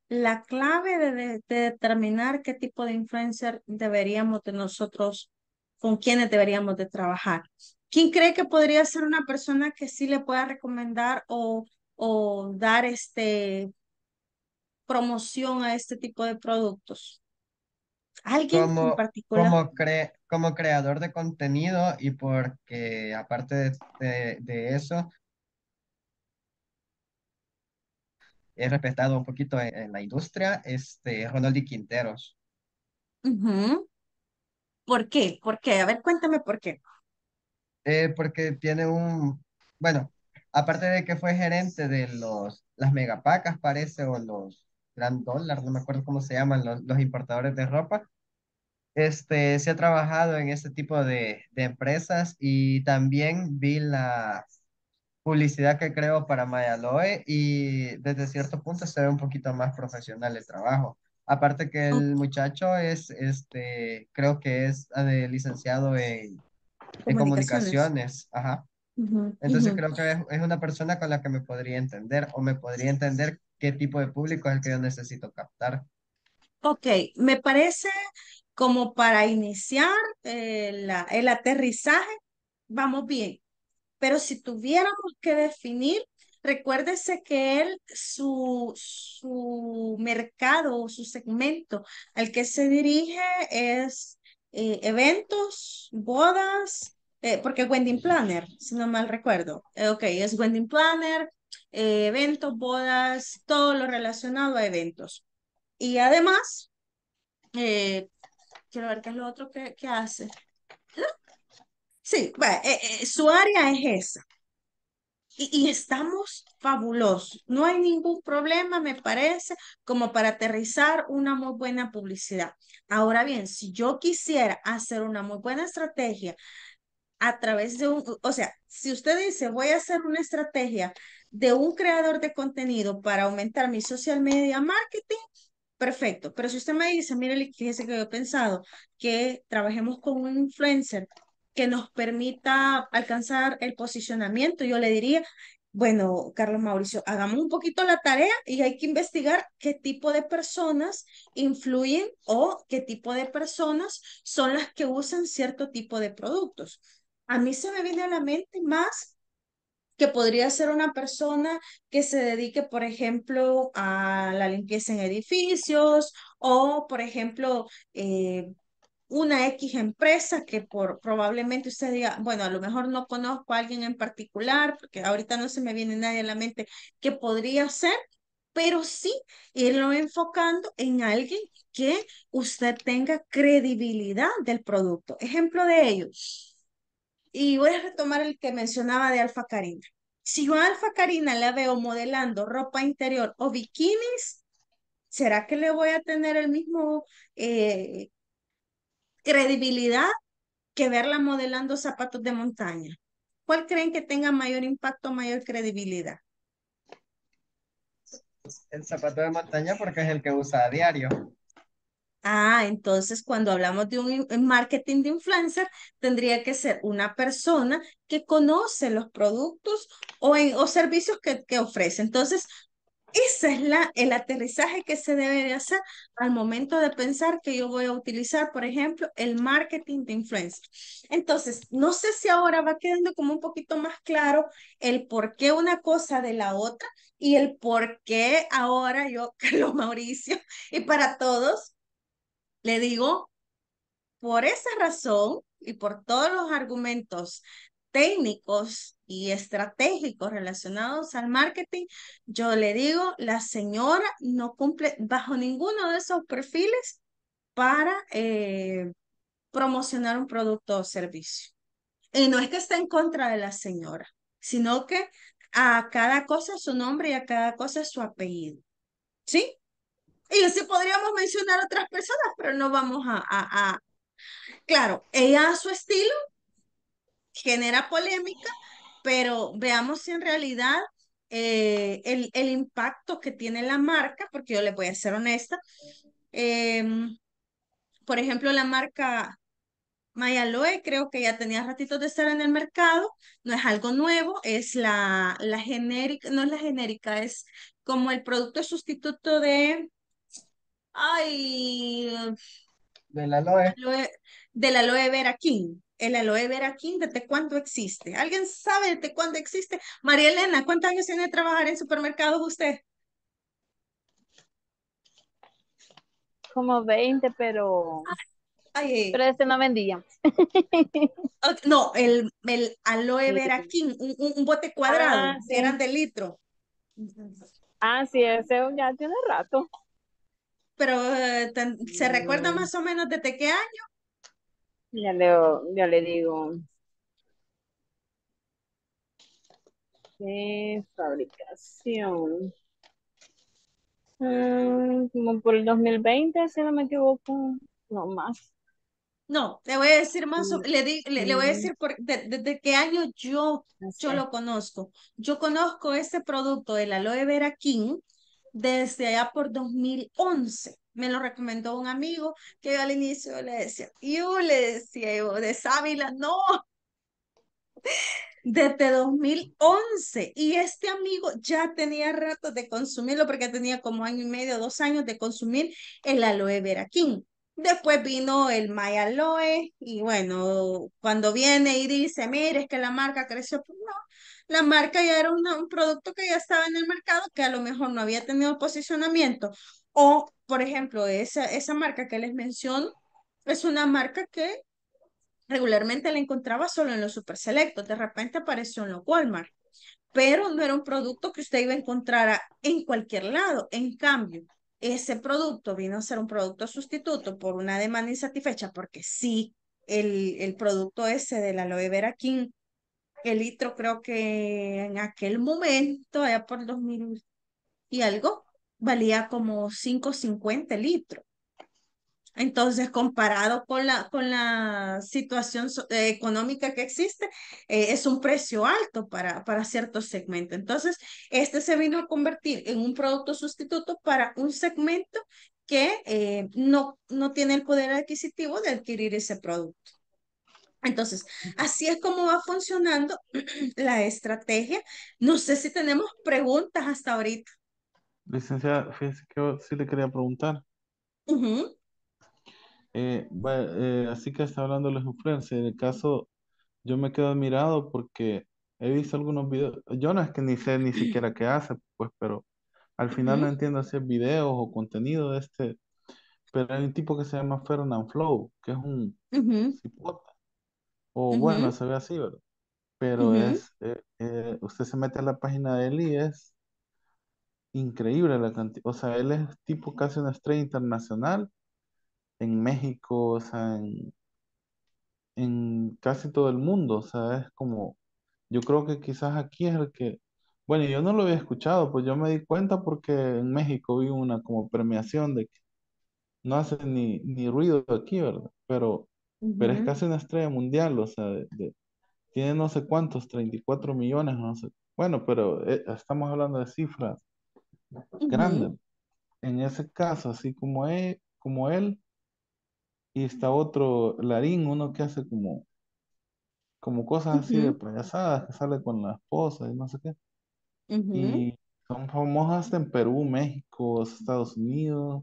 la clave de, determinar qué tipo de influencer deberíamos de nosotros, con quienes deberíamos de trabajar. ¿Quién cree que podría ser una persona que sí le pueda recomendar o, o dar este promoción a este tipo de productos? ¿Alguien como, en particular? Como, creador de contenido y porque aparte de, eso, he respetado un poquito en, la industria, este, Ronald Quinteros. ¿Por qué? ¿Por A ver, cuéntame por qué. Eh, porque tiene un, bueno, aparte de que fue gerente de los, las megapacas, parece, o los Grand Dollar, no me acuerdo cómo se llaman, los, los importadores de ropa, este, se ha trabajado en este tipo de, empresas y también vi la publicidad que creo para Mayaloe y desde cierto punto se ve un poquito más profesional el trabajo. Aparte que el muchacho es, este, creo que es ah, de licenciado en, comunicaciones. Entonces creo que es, es, una persona con la que me podría entender o me podría entender qué tipo de público es el que yo necesito captar. Ok, me parece como para iniciar el, eh, el aterrizaje, vamos bien. Pero si tuviéramos que definir, recuérdese que él, su, su mercado o su segmento al que se dirige es eh, eventos, bodas, eh, porque Wedding Planner, si no mal recuerdo. okay ok, es Wedding Planner, eventos, bodas, todo lo relacionado a eventos. Y además, Quiero ver qué es lo otro que, que hace. Sí, eh, eh, su área es esa. Y, y, estamos fabulosos. No hay ningún problema, me parece, como para aterrizar una muy buena publicidad. Ahora bien, si yo quisiera hacer una muy buena estrategia a través de un, o sea, si usted dice, voy a hacer una estrategia de un creador de contenido para aumentar mi social media marketing, perfecto. Pero si usted me dice, mire, fíjese que yo he pensado que trabajemos con un influencer que nos permita alcanzar el posicionamiento, yo le diría, bueno, Carlos Mauricio, hagamos un poquito la tarea y hay que investigar qué tipo de personas influyen o qué tipo de personas son las que usan cierto tipo de productos. A mí se me viene a la mente más que podría ser una persona que se dedique, por ejemplo, a la limpieza en edificios o, por ejemplo, eh, una X empresa que por, probablemente usted diga, bueno, a lo mejor no conozco a alguien en particular, porque ahorita no se me viene nadie a la mente que podría ser, pero sí irlo enfocando en alguien que usted tenga credibilidad del producto. Ejemplo de ellos y voy a retomar el que mencionaba de Alfa Karina. Si yo a Alfa Karina la veo modelando ropa interior o bikinis, ¿será que le voy a tener el mismo eh, credibilidad que verla modelando zapatos de montaña? ¿Cuál creen que tenga mayor impacto, mayor credibilidad? El zapato de montaña porque es el que usa a diario. Ah, entonces cuando hablamos de un marketing de influencer, tendría que ser una persona que conoce los productos o, o servicios que, ofrece. Entonces, ese es la, el aterrizaje que se debe de hacer al momento de pensar que yo voy a utilizar, por ejemplo, el marketing de influencer. Entonces, no sé si ahora va quedando como un poquito más claro el por qué una cosa de la otra y el por qué ahora yo, Carlos Mauricio, y para todos, le digo, por esa razón y por todos los argumentos técnicos y estratégicos relacionados al marketing, yo le digo, la señora no cumple bajo ninguno de esos perfiles para eh, promocionar un producto o servicio. Y no es que esté en contra de la señora, sino que a cada cosa su nombre y a cada cosa su apellido. ¿Sí? Y así podríamos mencionar otras personas, pero no vamos a, Claro, ella a su estilo genera polémica, pero veamos si en realidad eh, el, el, impacto que tiene la marca, porque yo le voy a ser honesta. Em, por ejemplo, la marca Loe, creo que ya tenía ratitos de estar en el mercado, no es algo nuevo, es la, la genérica, no es la genérica, es como el producto sustituto de Ay. Del aloe. aloe aloe vera king. El aloe vera king, ¿desde cuándo existe? ¿Alguien sabe desde cuándo existe? María Elena, ¿cuántos años tiene de trabajar en supermercados usted? Como 20, pero... Pero este no vendía. No, el, el aloe vera king, un, bote cuadrado, ah, eran de litro. Ah, sí, ese ya tiene rato pero eh, ¿se recuerda más o menos desde qué año? Ya le, ya le digo. fabricación. Mm, como por el 2020, si no me equivoco, no más. No, le voy a decir más, mm, le, le, voy a decir desde mm. qué año yo, yo lo conozco. Yo conozco este producto, el aloe vera king, desde allá por 2011. Me lo recomendó un amigo que al inicio le decía, yo le decía de sábila, no. Desde 2011. Y este amigo ya tenía rato de consumirlo porque tenía como año y medio, dos años de consumir el aloe vera king. Después vino el Maya Aloe y bueno, cuando viene y dice, mire, es que la marca creció, pues no, la marca ya era un producto que ya estaba en el mercado, que a lo mejor no había tenido posicionamiento. O, por ejemplo, esa, esa marca que les menciono es una marca que regularmente la encontraba solo en los super selectos, de repente apareció en los Walmart, pero no era un producto que usted iba a encontrar en cualquier lado. En cambio, ese producto vino a ser un producto sustituto por una demanda insatisfecha, porque sí, el, el producto ese de la aloe vera King el litro creo que en aquel momento, allá por 2000 y algo, valía como 5.50 litros. Entonces, comparado con la, con la situación eh, económica que existe, eh, es un precio alto para, para ciertos segmentos. Entonces, este se vino a convertir en un producto sustituto para un segmento que eh, no, no tiene el poder adquisitivo de adquirir ese producto. Entonces, así es como va funcionando la estrategia. No sé si tenemos preguntas hasta ahorita. Licenciada, fíjese que sí le quería preguntar. Eh, eh, así que está hablando de los En el caso, yo me quedo admirado porque he visto algunos videos. Yo no es que ni sé ni siquiera qué hace, pues, pero al final no entiendo si es videos o contenido de este. Pero hay un tipo que se llama Fernand Flow, que es un uh o bueno, se ve así, ¿verdad? Pero es, eh, eh, usted se mete a la página de él y es increíble la cantidad. O sea, él es tipo casi una estrella internacional en México, o sea, en, casi todo el mundo. O sea, es como, yo creo que quizás aquí es el que, bueno, yo no lo había escuchado, pues yo me di cuenta porque en México vi una como premiación de que no hace ni, ni ruido aquí, ¿verdad? Pero pero es casi una estrella mundial, o sea, tiene no sé cuántos, 34 millones, no sé. Bueno, pero eh, estamos hablando de cifras grandes. En ese caso, así como, él, e, como él, y está otro, Larín, uno que hace como, como cosas así de payasadas, que sale con la esposa y no sé qué. Y son famosas en Perú, México, Estados Unidos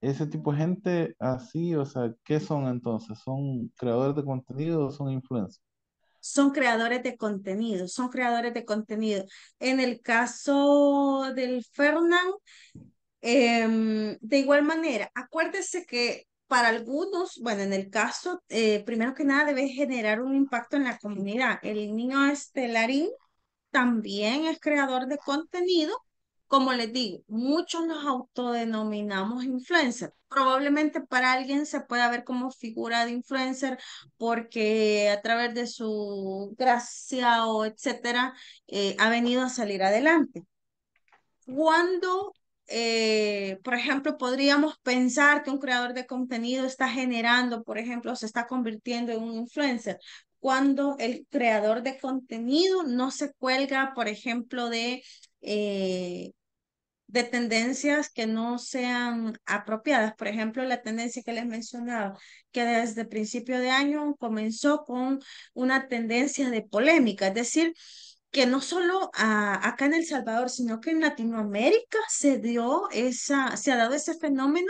ese tipo de gente así, o sea, ¿qué son entonces? ¿Son creadores de contenido o son influencers? Son creadores de contenido, son creadores de contenido. En el caso del Fernán, em, de igual manera, acuérdese que para algunos, bueno, en el caso, eh, primero que nada, debe generar un impacto en la comunidad. El niño estelarín también es creador de contenido como les digo, muchos nos autodenominamos influencer. Probablemente para alguien se pueda ver como figura de influencer porque a través de su gracia o etcétera eh, ha venido a salir adelante. Cuando, eh, por ejemplo, podríamos pensar que un creador de contenido está generando, por ejemplo, se está convirtiendo en un influencer? Cuando el creador de contenido no se cuelga, por ejemplo, de eh, de tendencias que no sean apropiadas. Por ejemplo, la tendencia que les mencionaba, que desde principio de año comenzó con una tendencia de polémica, es decir, que no solo acá en El Salvador, sino que en Latinoamérica se dio esa, se ha dado ese fenómeno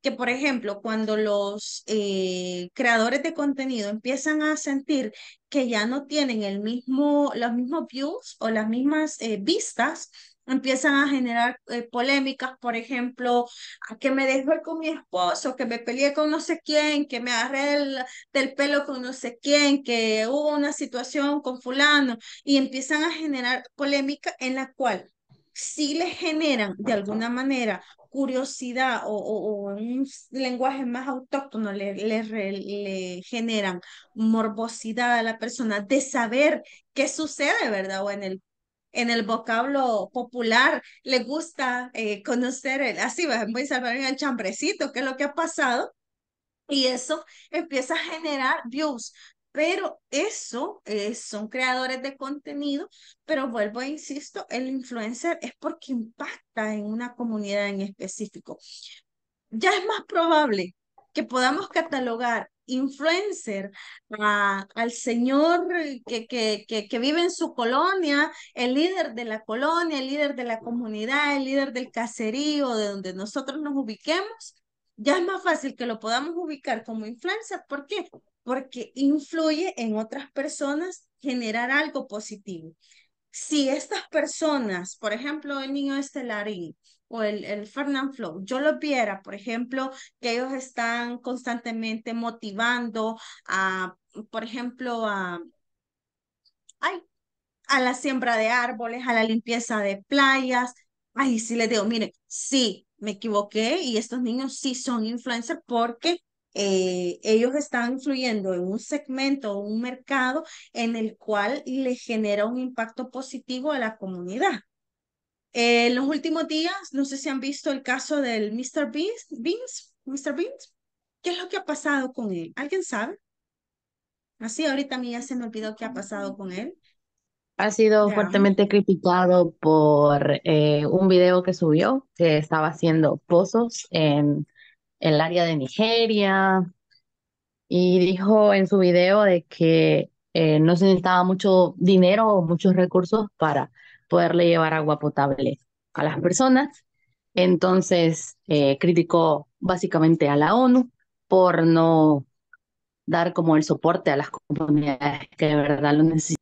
que, por ejemplo, cuando los eh, creadores de contenido empiezan a sentir que ya no tienen el mismo, los mismos views o las mismas eh, vistas empiezan a generar eh, polémicas, por ejemplo, a ah, que me dejó con mi esposo, que me peleé con no sé quién, que me agarré el, del pelo con no sé quién, que hubo una situación con fulano, y empiezan a generar polémica en la cual sí les generan de alguna manera curiosidad o, un lenguaje más autóctono le, le, generan morbosidad a la persona de saber qué sucede, ¿verdad? O en el en el vocablo popular le gusta eh, conocer, el, así voy a salvar el chambrecito, qué es lo que ha pasado, y eso empieza a generar views. Pero eso eh, son creadores de contenido, pero vuelvo a e insisto, el influencer es porque impacta en una comunidad en específico. Ya es más probable que podamos catalogar influencer, al señor que, que, que, que, vive en su colonia, el líder de la colonia, el líder de la comunidad, el líder del caserío, de donde nosotros nos ubiquemos, ya es más fácil que lo podamos ubicar como influencer. ¿Por qué? Porque influye en otras personas generar algo positivo. Si estas personas, por ejemplo, el niño estelarín, o el, el Flow, yo lo viera, por ejemplo, que ellos están constantemente motivando a, por ejemplo, a, ay, a la siembra de árboles, a la limpieza de playas, ay, sí les digo, miren, sí, me equivoqué y estos niños sí son influencers porque eh, ellos están influyendo en un segmento o un mercado en el cual le genera un impacto positivo a la comunidad. Eh, en los últimos días, no sé si han visto el caso del Mr. Beans, Mr. Beans. ¿Qué es lo que ha pasado con él? ¿Alguien sabe? Así, ahorita a mí ya se me olvidó qué ha pasado mm. con él. Ha sido fuertemente criticado por eh, un video que subió, que estaba haciendo pozos en, el área de Nigeria. Y dijo en su video de que eh, no se necesitaba mucho dinero o muchos recursos para poderle llevar agua potable a las personas. Entonces, eh, criticó básicamente a la ONU por no dar como el soporte a las comunidades que de verdad lo necesitan.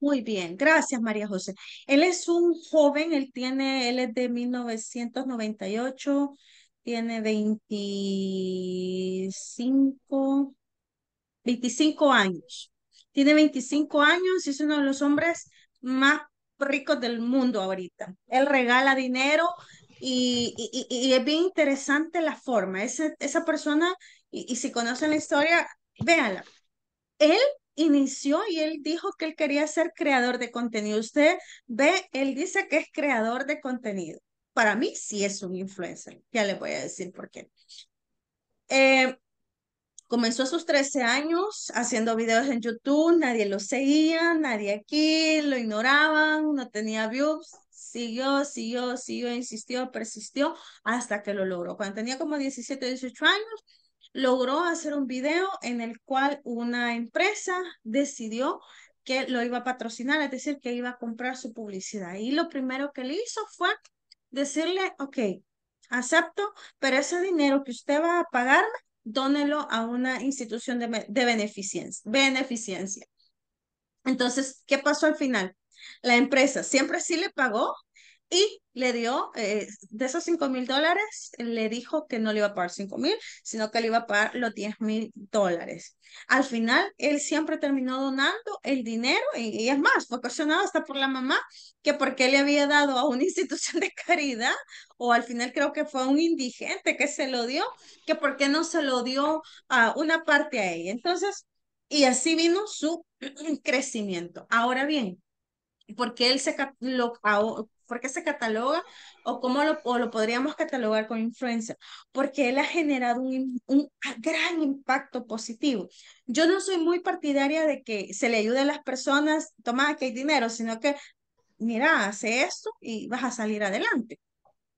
Muy bien, gracias María José. Él es un joven, él tiene, él es de 1998, tiene 25, 25 años. Tiene 25 años y es uno de los hombres más ricos del mundo ahorita. Él regala dinero y, y, es bien interesante la forma. Esa, esa persona, y, si conocen la historia, véanla. Él inició y él dijo que él quería ser creador de contenido. Usted ve, él dice que es creador de contenido. Para mí sí es un influencer. Ya le voy a decir por qué. Eh, Comenzó a sus 13 años haciendo videos en YouTube, nadie lo seguía, nadie aquí, lo ignoraban, no tenía views. Siguió, siguió, siguió, insistió, persistió hasta que lo logró. Cuando tenía como 17, 18 años, logró hacer un video en el cual una empresa decidió que lo iba a patrocinar, es decir, que iba a comprar su publicidad. Y lo primero que le hizo fue decirle, ok, acepto, pero ese dinero que usted va a pagarme dónelo a una institución de, de beneficencia, beneficencia. Entonces, ¿qué pasó al final? La empresa siempre sí le pagó y le dio, eh, de esos cinco mil dólares, le dijo que no le iba a pagar cinco mil, sino que le iba a pagar los diez mil dólares. Al final, él siempre terminó donando el dinero y, es más, fue cuestionado hasta por la mamá que porque le había dado a una institución de caridad o al final creo que fue un indigente que se lo dio, que porque no se lo dio a una parte a ella. Entonces, y así vino su crecimiento. Ahora bien, porque él se lo, ¿Por qué se cataloga? ¿O cómo lo, podríamos catalogar con influencia? Porque él ha generado un, un, gran impacto positivo. Yo no soy muy partidaria de que se le ayude a las personas, toma, que hay dinero, sino que, mira, hace esto y vas a salir adelante.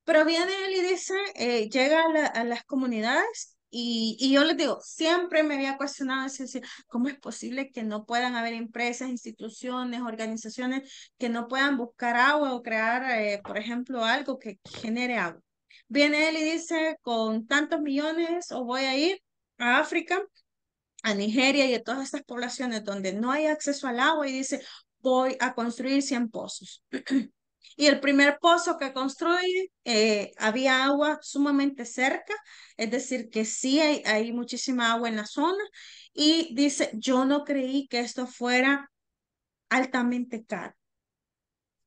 Pero viene él y dice, eh, llega a, a las comunidades y, y, yo les digo, siempre me había cuestionado es decir, ¿cómo es posible que no puedan haber empresas, instituciones, organizaciones que no puedan buscar agua o crear, eh, por ejemplo, algo que genere agua? Viene él y dice, con tantos millones os voy a ir a África, a Nigeria y a todas estas poblaciones donde no hay acceso al agua y dice, voy a construir 100 pozos. Y el primer pozo que construye eh, había agua sumamente cerca, es decir, que sí hay, hay muchísima agua en la zona. Y dice, yo no creí que esto fuera altamente caro.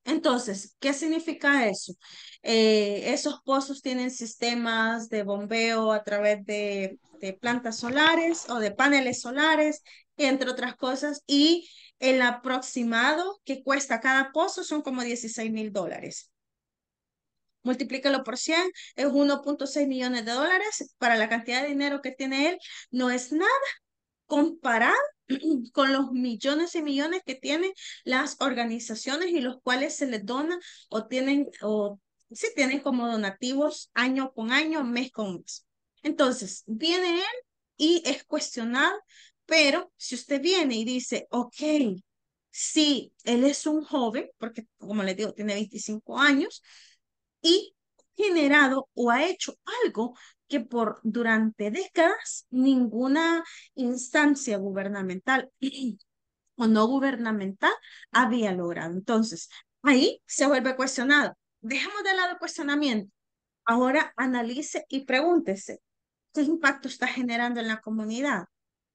Entonces, ¿qué significa eso? Eh, esos pozos tienen sistemas de bombeo a través de, de, plantas solares o de paneles solares entre otras cosas, y el aproximado que cuesta cada pozo son como 16 mil dólares. Multiplícalo por 100, es 1.6 millones de dólares. Para la cantidad de dinero que tiene él, no es nada comparado con los millones y millones que tienen las organizaciones y los cuales se les dona o tienen o sí tienen como donativos año con año, mes con mes. Entonces, viene él y es cuestionado pero si usted viene y dice, ok, sí, él es un joven, porque como le digo, tiene 25 años, y generado o ha hecho algo que por durante décadas ninguna instancia gubernamental o no gubernamental había logrado. Entonces, ahí se vuelve cuestionado. Dejemos de lado el cuestionamiento. Ahora analice y pregúntese, ¿qué impacto está generando en la comunidad?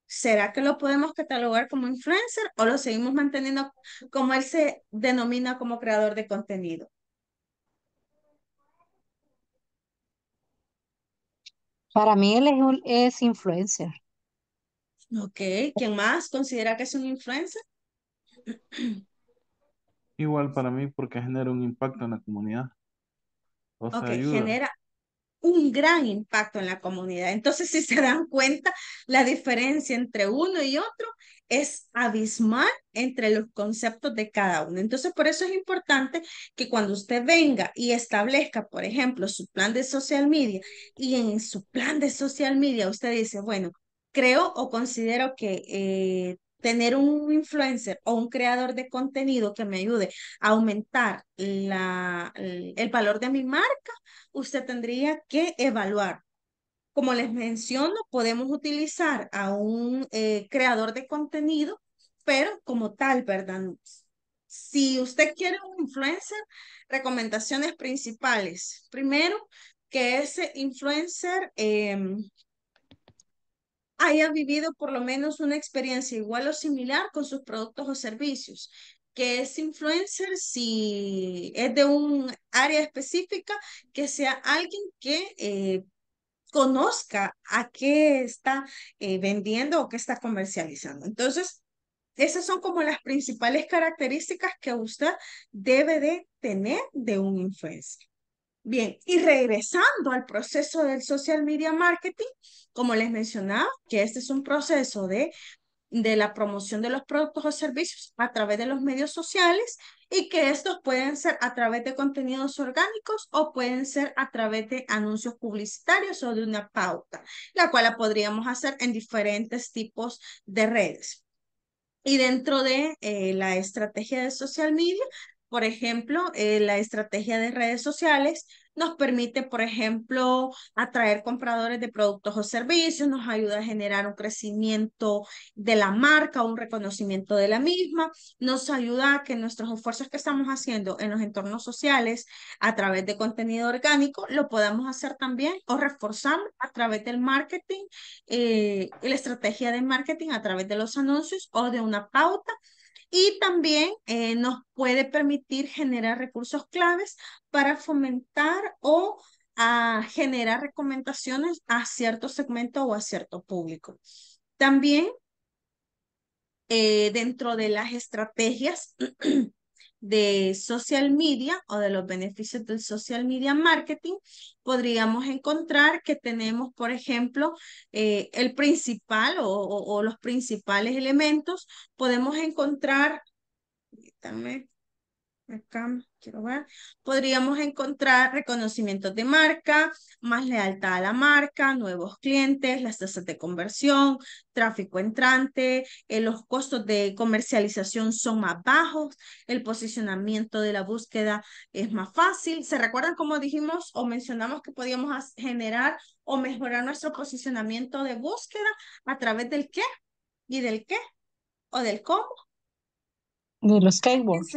¿será que lo podemos catalogar como influencer o lo seguimos manteniendo como él se denomina como creador de contenido? Para mí él es, un, es influencer. Ok, ¿quién más considera que es un influencer? Igual para mí porque genera un impacto en la comunidad. O ok, genera un gran impacto en la comunidad. Entonces, si se dan cuenta, la diferencia entre uno y otro es abismal entre los conceptos de cada uno. Entonces, por eso es importante que cuando usted venga y establezca, por ejemplo, su plan de social media y en su plan de social media usted dice, bueno, creo o considero que eh, tener un influencer o un creador de contenido que me ayude a aumentar la, el valor de mi marca, usted tendría que evaluar. Como les menciono, podemos utilizar a un eh, creador de contenido, pero como tal, ¿verdad? Si usted quiere un influencer, recomendaciones principales. Primero, que ese influencer em, haya vivido por lo menos una experiencia igual o similar con sus productos o servicios. Que es influencer si es de un área específica, que sea alguien que eh, conozca a qué está eh, vendiendo o qué está comercializando. Entonces, esas son como las principales características que usted debe de tener de un influencer. Bien, y regresando al proceso del social media marketing, como les mencionaba, que este es un proceso de, de la promoción de los productos o servicios a través de los medios sociales y que estos pueden ser a través de contenidos orgánicos o pueden ser a través de anuncios publicitarios o de una pauta, la cual la podríamos hacer en diferentes tipos de redes. Y dentro de eh, la estrategia de social media, por ejemplo, eh, la estrategia de redes sociales nos permite, por ejemplo, atraer compradores de productos o servicios, nos ayuda a generar un crecimiento de la marca, un reconocimiento de la misma, nos ayuda a que nuestros esfuerzos que estamos haciendo en los entornos sociales a través de contenido orgánico lo podamos hacer también o reforzar a través del marketing, eh, la estrategia de marketing a través de los anuncios o de una pauta y también eh, nos puede permitir generar recursos claves para fomentar o ah, generar recomendaciones a cierto segmento o a cierto público. También eh, dentro de las estrategias de social media o de los beneficios del social media marketing, podríamos encontrar que tenemos, por ejemplo, eh, el principal o, los principales elementos, podemos encontrar, acá quiero ver, podríamos encontrar reconocimientos de marca, más lealtad a la marca, nuevos clientes, las tasas de conversión, tráfico entrante, eh, los costos de comercialización son más bajos, el posicionamiento de la búsqueda es más fácil. ¿Se recuerdan cómo dijimos o mencionamos que podíamos generar o mejorar nuestro posicionamiento de búsqueda a través del qué? ¿Y del qué? ¿O del cómo? De los keywords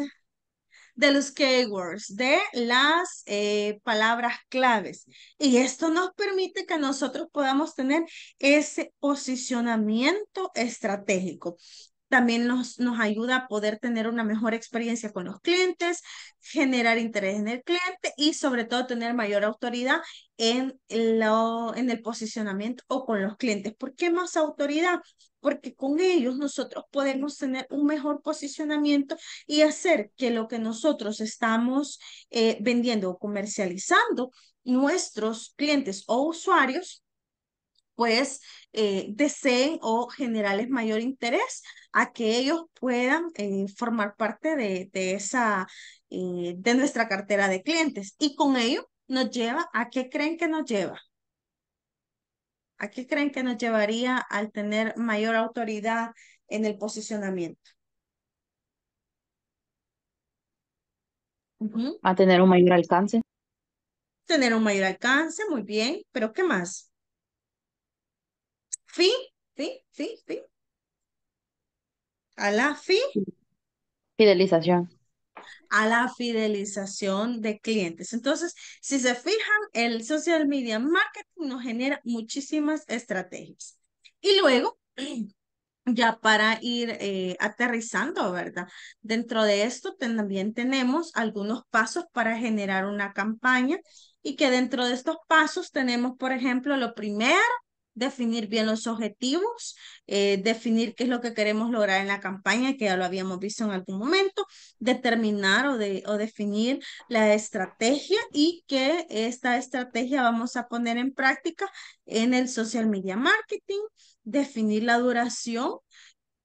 de los keywords, de las eh, palabras claves. Y esto nos permite que nosotros podamos tener ese posicionamiento estratégico. También nos, nos ayuda a poder tener una mejor experiencia con los clientes, generar interés en el cliente y sobre todo tener mayor autoridad en, lo, en el posicionamiento o con los clientes. ¿Por qué más autoridad? porque con ellos nosotros podemos tener un mejor posicionamiento y hacer que lo que nosotros estamos eh, vendiendo o comercializando, nuestros clientes o usuarios, pues eh, deseen o generales mayor interés a que ellos puedan eh, formar parte de, esa, de nuestra cartera de clientes. Y con ello nos lleva a qué creen que nos lleva ¿A qué creen que nos llevaría al tener mayor autoridad en el posicionamiento? A tener un mayor alcance. Tener un mayor alcance, muy bien, pero ¿qué más? ¿Fi? ¿Sí? ¿Sí? ¿Sí? A la fi? Fidelización a la fidelización de clientes. Entonces, si se fijan, el social media marketing nos genera muchísimas estrategias. Y luego, ya para ir eh, aterrizando, ¿verdad? Dentro de esto también tenemos algunos pasos para generar una campaña y que dentro de estos pasos tenemos, por ejemplo, lo primero definir bien los objetivos, eh, definir qué es lo que queremos lograr en la campaña, que ya lo habíamos visto en algún momento, determinar o, o definir la estrategia y que esta estrategia vamos a poner en práctica en el social media marketing, definir la duración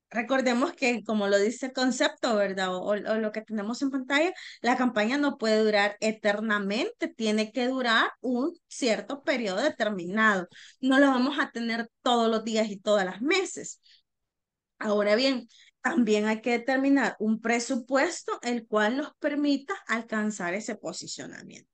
recordemos que, como lo dice el concepto, ¿verdad? O, lo que tenemos en pantalla, la campaña no puede durar eternamente, tiene que durar un cierto periodo determinado. No lo vamos a tener todos los días y todas las meses. Ahora bien, también hay que determinar un presupuesto el cual nos permita alcanzar ese posicionamiento.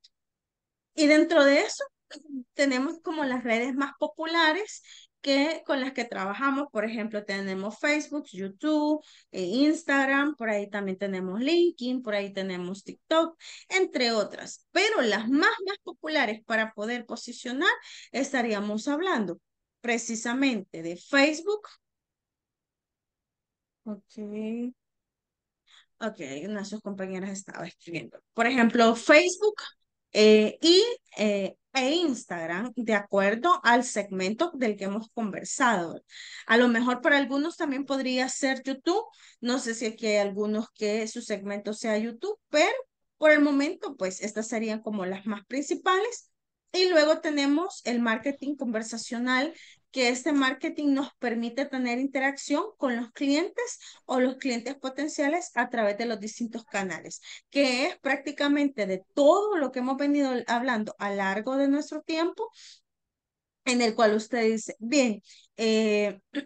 Y dentro de eso, tenemos como las redes más populares que con las que trabajamos, por ejemplo, tenemos Facebook, YouTube, eh, Instagram, por ahí también tenemos LinkedIn, por ahí tenemos TikTok, entre otras. Pero las más, populares para poder posicionar, estaríamos hablando precisamente de Facebook. Ok. Ok, una de sus compañeras estaba escribiendo. Por ejemplo, Facebook, eh, y, eh, e Instagram de acuerdo al segmento del que hemos conversado. A lo mejor para algunos también podría ser YouTube. No sé si aquí hay algunos que su segmento sea YouTube, pero por el momento, pues estas serían como las más principales. Y luego tenemos el marketing conversacional que este marketing nos permite tener interacción con los clientes o los clientes potenciales a través de los distintos canales, que es prácticamente de todo lo que hemos venido hablando a lo largo de nuestro tiempo, en el cual usted dice, bien, eh,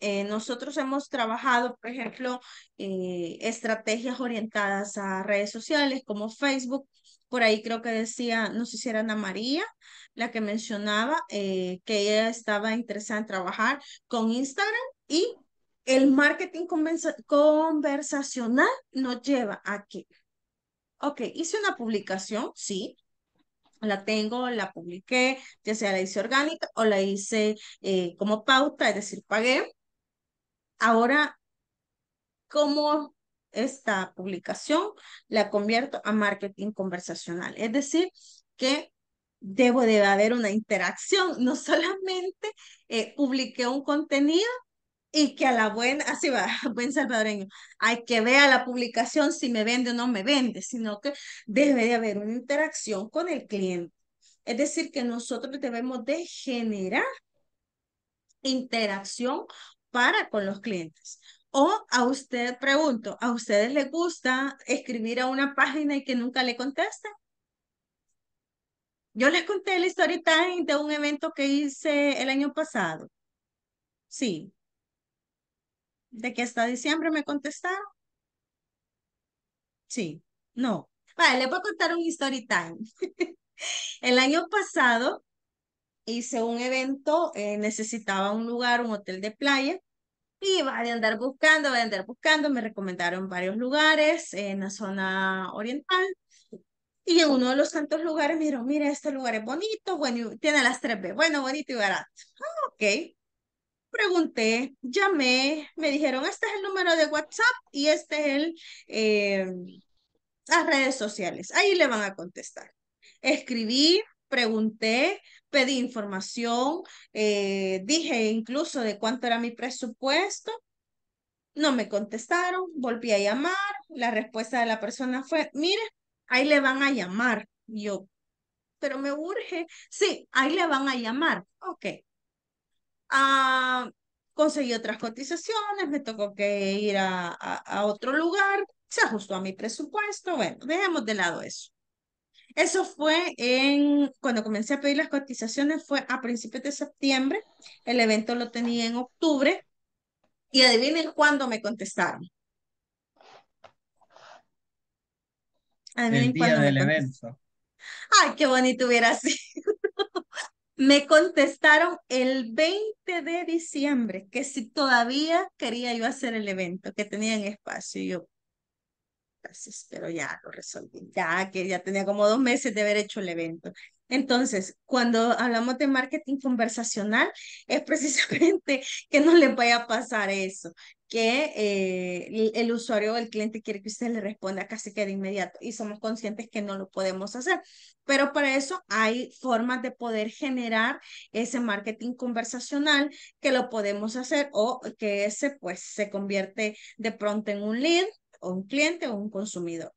eh, nosotros hemos trabajado, por ejemplo, eh, estrategias orientadas a redes sociales como Facebook, por ahí creo que decía, no sé si era Ana María, la que mencionaba eh, que ella estaba interesada en trabajar con Instagram y el marketing conversacional nos lleva a que, ok, hice una publicación, sí, la tengo, la publiqué, ya sea la hice orgánica o la hice eh, como pauta, es decir, pagué. Ahora, ¿cómo esta publicación la convierto a marketing conversacional. Es decir, que debo de haber una interacción, no solamente eh, publique un contenido y que a la buena, así va, buen salvadoreño, hay que vea la publicación si me vende o no me vende, sino que debe de haber una interacción con el cliente. Es decir, que nosotros debemos de generar interacción para con los clientes. O a usted pregunto, ¿a ustedes les gusta escribir a una página y que nunca le contestan? Yo les conté el story time de un evento que hice el año pasado. Sí. ¿De que hasta diciembre me contestaron? Sí. No. Vale, les voy a contar un story time. el año pasado hice un evento, eh, necesitaba un lugar, un hotel de playa, y van a andar buscando, voy a andar buscando. Me recomendaron varios lugares en la zona oriental. Y en uno de los tantos lugares me dijeron, mira, este lugar es bonito, bueno, tiene las tres b bueno, bonito y barato. Ah, ok. Pregunté, llamé, me dijeron, este es el número de WhatsApp y este es el, eh, las redes sociales. Ahí le van a contestar. Escribí, pregunté, pedí información, eh, dije incluso de cuánto era mi presupuesto. No me contestaron, volví a llamar, la respuesta de la persona fue, mire, ahí le van a llamar. yo, pero me urge. Sí, ahí le van a llamar. Ok. Ah, conseguí otras cotizaciones, me tocó que ir a otro lugar, se ajustó a mi presupuesto. Bueno, dejemos de lado eso. Eso fue en, cuando comencé a pedir las cotizaciones, fue a principios de septiembre. El evento lo tenía en octubre. Y adivinen cuándo me contestaron. Adivinen el día del evento. Ay, qué bonito hubiera sido. me contestaron el 20 de diciembre que si todavía quería yo hacer el evento, que tenían espacio. Y yo, pero ya lo resolví, ya que ya tenía como dos meses de haber hecho el evento. Entonces, cuando hablamos de marketing conversacional, es precisamente que no le vaya a pasar eso, que eh, el, el, usuario o el cliente quiere que usted le responda casi que de inmediato y somos conscientes que no lo podemos hacer. Pero para eso hay formas de poder generar ese marketing conversacional que lo podemos hacer o que ese pues se convierte de pronto en un lead o un cliente o un consumidor.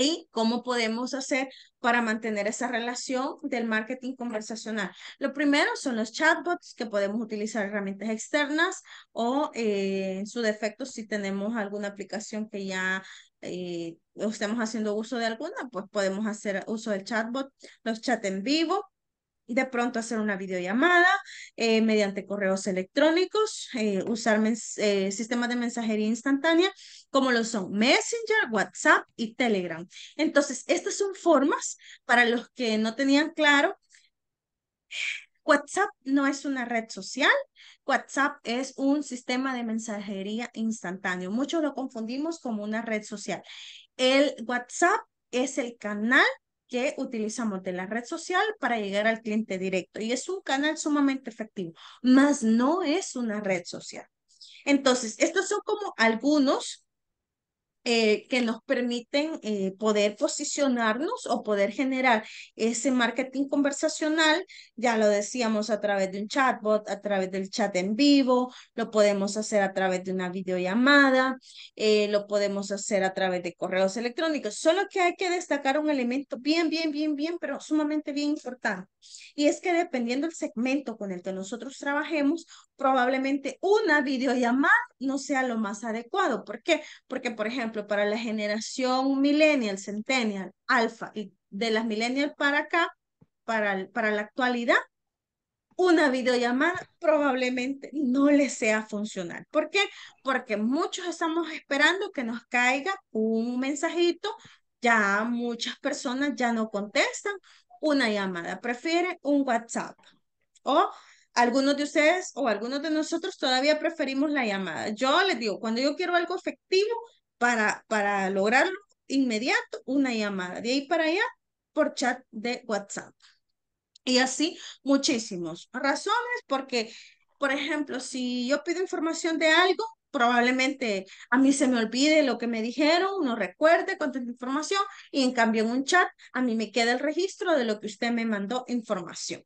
¿Y cómo podemos hacer para mantener esa relación del marketing conversacional? Lo primero son los chatbots, que podemos utilizar herramientas externas o eh, en su defecto si tenemos alguna aplicación que ya eh, estemos haciendo uso de alguna, pues podemos hacer uso del chatbot, los chats en vivo, de pronto hacer una videollamada eh, mediante correos electrónicos, usar sistemas de mensajería instantánea como lo son Messenger, WhatsApp y Telegram. Entonces, estas son formas para los que no tenían claro. WhatsApp no es una red social, WhatsApp es un sistema de mensajería instantáneo. Muchos lo confundimos como una red social. El WhatsApp es el canal que utilizamos de la red social para llegar al cliente directo y es un canal sumamente efectivo, mas no es una red social. Entonces, estos son como algunos eh, que nos permiten eh, poder posicionarnos o poder generar ese marketing conversacional, ya lo decíamos a través de un chatbot, a través del chat en vivo, lo podemos hacer a través de una videollamada, eh, lo podemos hacer a través de correos electrónicos, solo que hay que destacar un elemento bien, bien, bien, bien, pero sumamente bien importante y es que dependiendo del segmento con el que nosotros trabajemos, probablemente una videollamada no sea lo más adecuado. ¿Por qué? Porque, por ejemplo, para la generación millennial, centennial, alfa y de las millennial para acá, para, para la actualidad, una videollamada probablemente no le sea funcional. ¿Por qué? Porque muchos estamos esperando que nos caiga un mensajito ya muchas personas ya no contestan una llamada, prefiere un WhatsApp. O algunos de ustedes o algunos de nosotros todavía preferimos la llamada. Yo les digo, cuando yo quiero algo efectivo para, para lograrlo inmediato, una llamada. De ahí para allá, por chat de WhatsApp. Y así muchísimos. Razones porque, por ejemplo, si yo pido información de algo, probablemente a mí se me olvide lo que me dijeron, uno recuerde cuánta información y en cambio en un chat a mí me queda el registro de lo que usted me mandó información.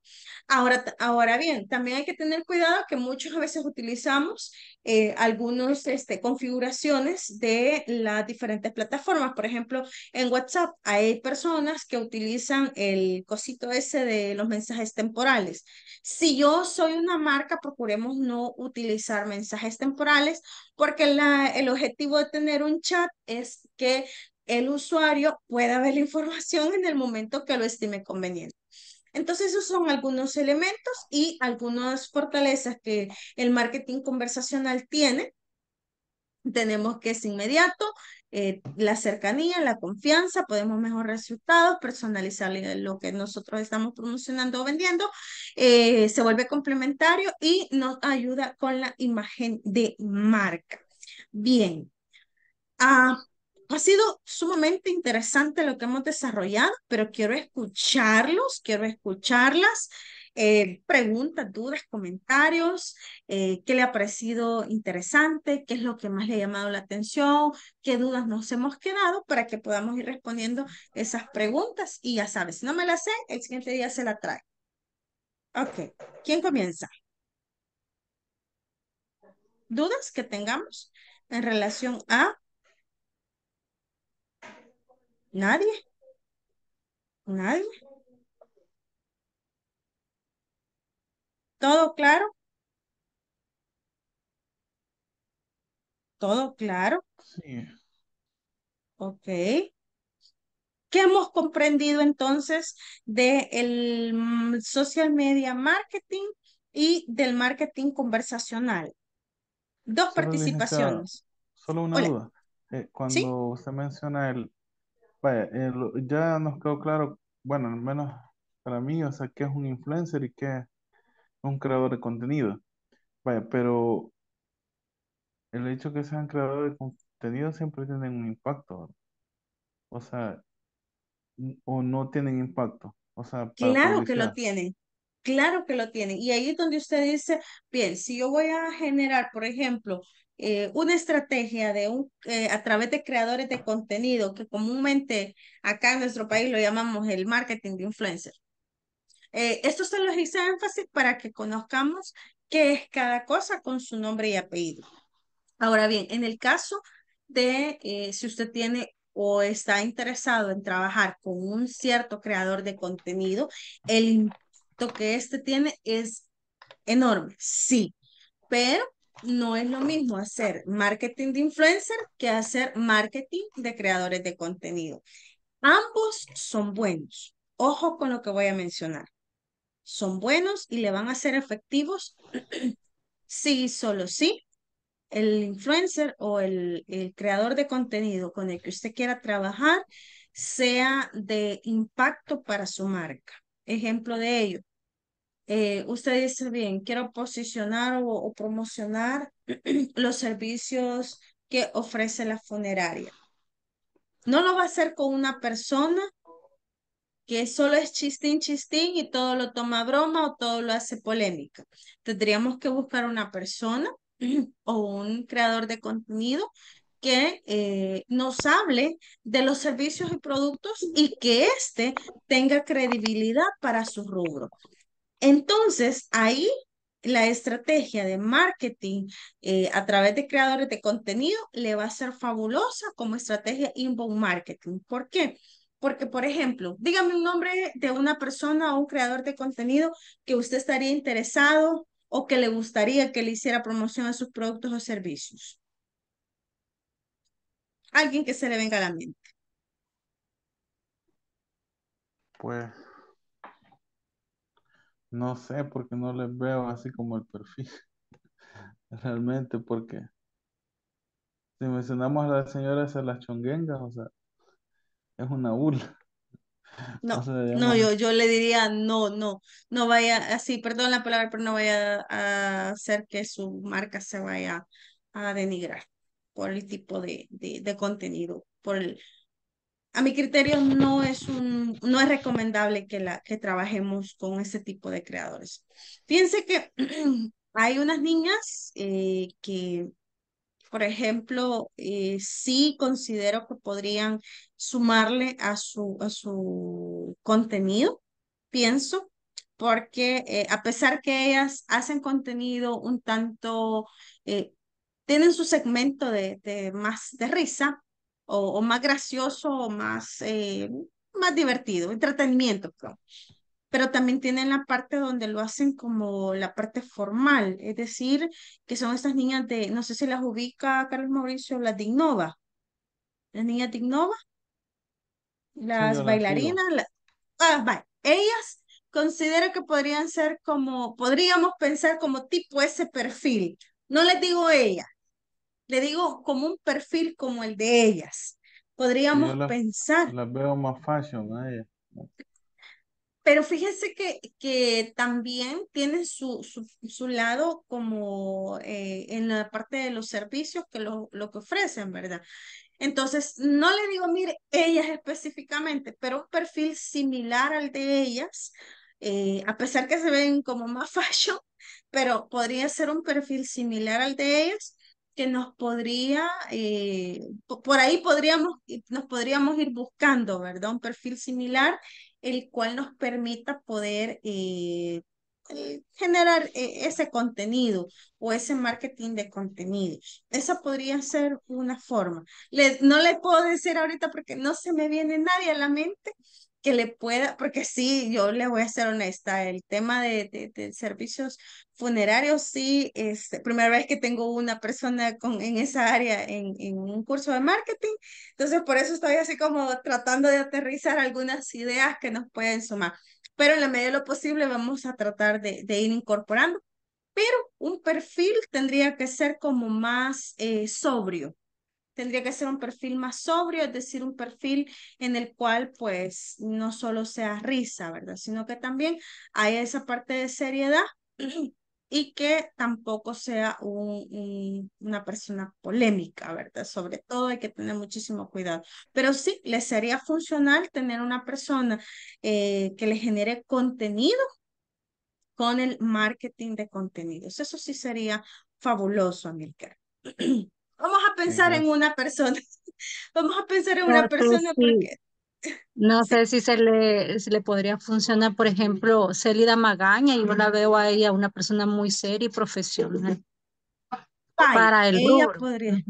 Ahora, ahora bien, también hay que tener cuidado que muchas veces utilizamos eh, algunas este, configuraciones de las diferentes plataformas. Por ejemplo, en WhatsApp hay personas que utilizan el cosito ese de los mensajes temporales. Si yo soy una marca, procuremos no utilizar mensajes temporales porque el objetivo de tener un chat es que el usuario pueda ver la información en el momento que lo estime conveniente. Entonces, esos son algunos elementos y algunas fortalezas que el marketing conversacional tiene. Tenemos que es inmediato, eh, la cercanía, la confianza, podemos mejorar resultados, personalizar lo que nosotros estamos promocionando o vendiendo, eh, se vuelve complementario y nos ayuda con la imagen de marca. Bien, ah, ha sido sumamente interesante lo que hemos desarrollado, pero quiero escucharlos, quiero escucharlas. Eh, preguntas, dudas, comentarios, eh, qué le ha parecido interesante, qué es lo que más le ha llamado la atención, qué dudas nos hemos quedado para que podamos ir respondiendo esas preguntas. Y ya sabes, si no me las sé, el siguiente día se la trae. Ok, ¿quién comienza? ¿Dudas que tengamos en relación a? ¿Nadie? ¿Nadie? ¿Todo claro? ¿Todo claro? Sí. Ok. ¿Qué hemos comprendido entonces del el mm, social media marketing y del marketing conversacional? Dos participaciones. solo una duda. Eh, cuando se menciona el... ya nos quedó claro, bueno, al menos para mí, o sea, qué es un influencer y qué un creador de contenido. Vaya, pero el hecho que sean creadores de contenido siempre tienen un impacto, o sea, o no tienen impacto, o sea, Claro que lo tienen, claro que lo tienen. Y ahí es donde usted dice, bien, si yo voy a generar, por ejemplo, eh, una estrategia de un, eh, a través de creadores de contenido, que comúnmente acá en nuestro país lo llamamos el marketing de influencer. Eh, esto se los hice énfasis para que conozcamos qué es cada cosa con su nombre y apellido. Ahora bien, en el caso de eh, si usted tiene o está interesado en trabajar con un cierto creador de contenido, el impacto que este tiene es enorme, sí, pero no es lo mismo hacer marketing de influencer que hacer marketing de creadores de contenido. Ambos son buenos. Ojo con lo que voy a mencionar son buenos y le van a ser efectivos sí, solo sí, el influencer o el, creador de contenido con el que usted quiera trabajar sea de impacto para su marca. Ejemplo de ello, eh, usted dice, bien, quiero posicionar o promocionar los servicios que ofrece la funeraria. No lo va a hacer con una persona que solo es chistín, chistín y todo lo toma broma o todo lo hace polémica. Tendríamos que buscar una persona o un creador de contenido que eh, nos hable de los servicios y productos y que éste tenga credibilidad para su rubro. Entonces, ahí la estrategia de marketing eh, a través de creadores de contenido le va a ser fabulosa como estrategia inbound marketing. ¿Por qué? Porque, por ejemplo, dígame un nombre de una persona o un creador de contenido que usted estaría interesado o que le gustaría que le hiciera promoción a sus productos o servicios. Alguien que se le venga a la mente. Pues no sé porque no les veo así como el perfil. Realmente porque si mencionamos a las señoras a las chonguengas, o sea, es una burla. No, no, yo, yo le diría no, no, no vaya, así, perdón la palabra, pero no vaya a hacer que su marca se vaya a denigrar por el tipo de, de, contenido, por el, a mi criterio no es un, no es recomendable que la, que trabajemos con ese tipo de creadores. Fíjense que hay unas niñas eh, que por ejemplo, eh, sí considero que podrían sumarle a su, a su contenido, pienso, porque eh, a pesar que ellas hacen contenido un tanto, eh, tienen su segmento de, más de risa o, más gracioso o más, más divertido, entretenimiento pero también tienen la parte donde lo hacen como la parte formal, es decir, que son estas niñas de, no sé si las ubica Carlos Mauricio, las de Innova, las niñas de las bailarinas, ah, ellas considero que podrían ser como, podríamos pensar como tipo ese perfil, no les digo ellas, le digo como un perfil como el de ellas, podríamos pensar. Las veo más fashion a ellas pero fíjense que, que también tiene su, su, lado como eh, en la parte de los servicios que lo, que ofrecen, ¿verdad? Entonces, no le digo, mire, ellas específicamente, pero un perfil similar al de ellas, eh, a pesar que se ven como más fashion, pero podría ser un perfil similar al de ellas que nos podría, eh, por ahí podríamos, nos podríamos ir buscando, ¿verdad? Un perfil similar el cual nos permita poder eh, eh, generar eh, ese contenido o ese marketing de contenido. Esa podría ser una forma. no le puedo decir ahorita porque no se me viene nadie a la mente, que le pueda, porque sí, yo le voy a ser honesta, el tema de, servicios funerarios, sí, es este, primera vez que tengo una persona con, en esa área en, en, un curso de marketing, entonces por eso estoy así como tratando de aterrizar algunas ideas que nos pueden sumar, pero en la medida de lo posible vamos a tratar de, ir incorporando, pero un perfil tendría que ser como más eh, sobrio, Tendría que ser un perfil más sobrio, es decir, un perfil en el cual pues no solo sea risa, ¿verdad? Sino que también hay esa parte de seriedad y que tampoco sea un, una persona polémica, ¿verdad? Sobre todo hay que tener muchísimo cuidado. Pero sí, le sería funcional tener una persona eh, que le genere contenido con el marketing de contenidos. Eso sí sería fabuloso, Amilcar. Vamos a pensar en una persona. Vamos a pensar en una persona porque... No sé si se le, le podría funcionar, por ejemplo, Célida Magaña, yo la veo a ella una persona muy seria y profesional. para el ella podría,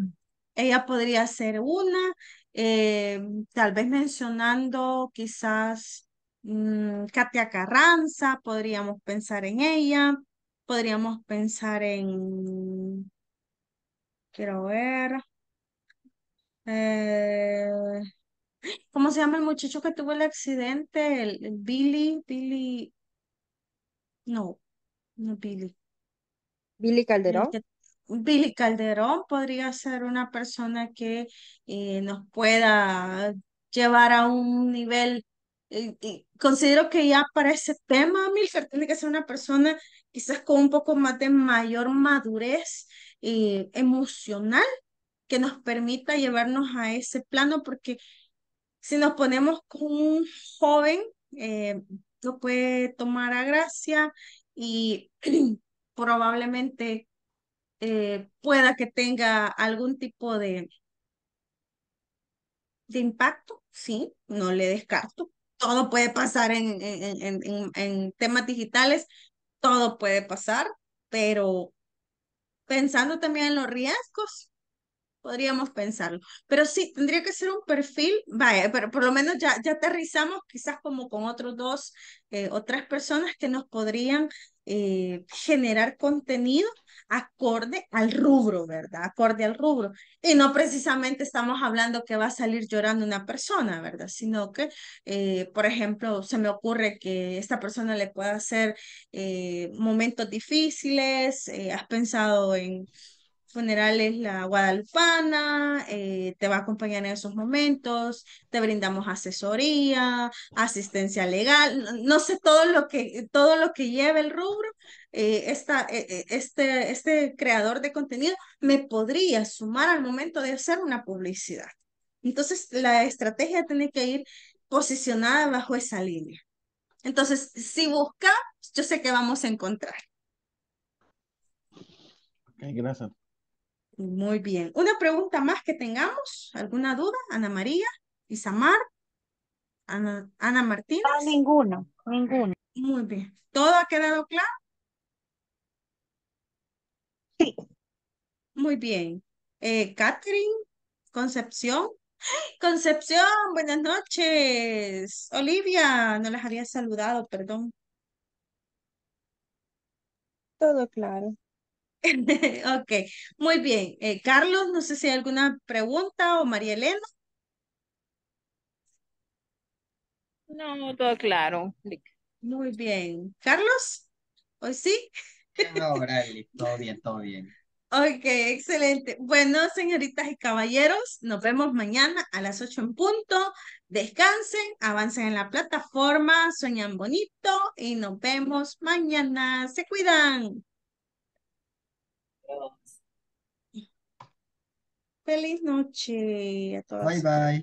ella podría ser una, em, tal vez mencionando quizás mm, Katia Carranza, podríamos pensar en ella, podríamos pensar en Quiero ver. Eh, ¿cómo se llama el muchacho que tuvo el accidente? El, Billy, Billy. No, no Billy. Billy Calderón. Billy Calderón podría ser una persona que eh, nos pueda llevar a un nivel. Eh, considero que ya para ese tema, Milker, tiene que ser una persona quizás con un poco más de mayor madurez eh, emocional que nos permita llevarnos a ese plano, porque si nos ponemos con un joven, eh, no lo puede tomar a gracia y probablemente eh, pueda que tenga algún tipo de, de impacto, sí, no le descarto. Todo puede pasar en, en, en, en temas digitales, todo puede pasar, pero pensando también en los riesgos, podríamos pensarlo. Pero sí, tendría que ser un perfil, vaya, pero por lo menos ya, ya aterrizamos quizás como con otros dos eh, o tres personas que nos podrían eh, generar contenido acorde al rubro, ¿verdad? Acorde al rubro. Y no precisamente estamos hablando que va a salir llorando una persona, ¿verdad? Sino que, eh, por ejemplo, se me ocurre que esta persona le pueda hacer eh, momentos difíciles, has pensado en funerales la guadalupana, eh, te va a acompañar en esos momentos, te brindamos asesoría, asistencia legal, no, sé todo lo que, todo lo que lleva el rubro, eh, esta, e, e, este, este creador de contenido me podría sumar al momento de hacer una publicidad. Entonces, la estrategia tiene que ir posicionada bajo esa línea. Entonces, si busca yo sé que vamos a encontrar. Ok, gracias. Muy bien. ¿Una pregunta más que tengamos? ¿Alguna duda? Ana María, Isamar, Ana, Martínez. Ninguno, ninguno Muy bien. ¿Todo ha quedado claro? Sí. Muy bien. Eh, Catherine, Concepción. Concepción, buenas noches. Olivia, no las había saludado, perdón. Todo claro. ok, muy bien. Eh, Carlos, no sé si hay alguna pregunta o María Elena. No, todo claro. Muy bien. ¿Carlos? ¿Hoy sí? Ahora, todo bien, todo bien. Ok, excelente. Bueno, señoritas y caballeros, nos vemos mañana a las 8 en punto. Descansen, avancen en la plataforma, sueñan bonito y nos vemos mañana. Se cuidan. Feliz noche a todos. Bye bye.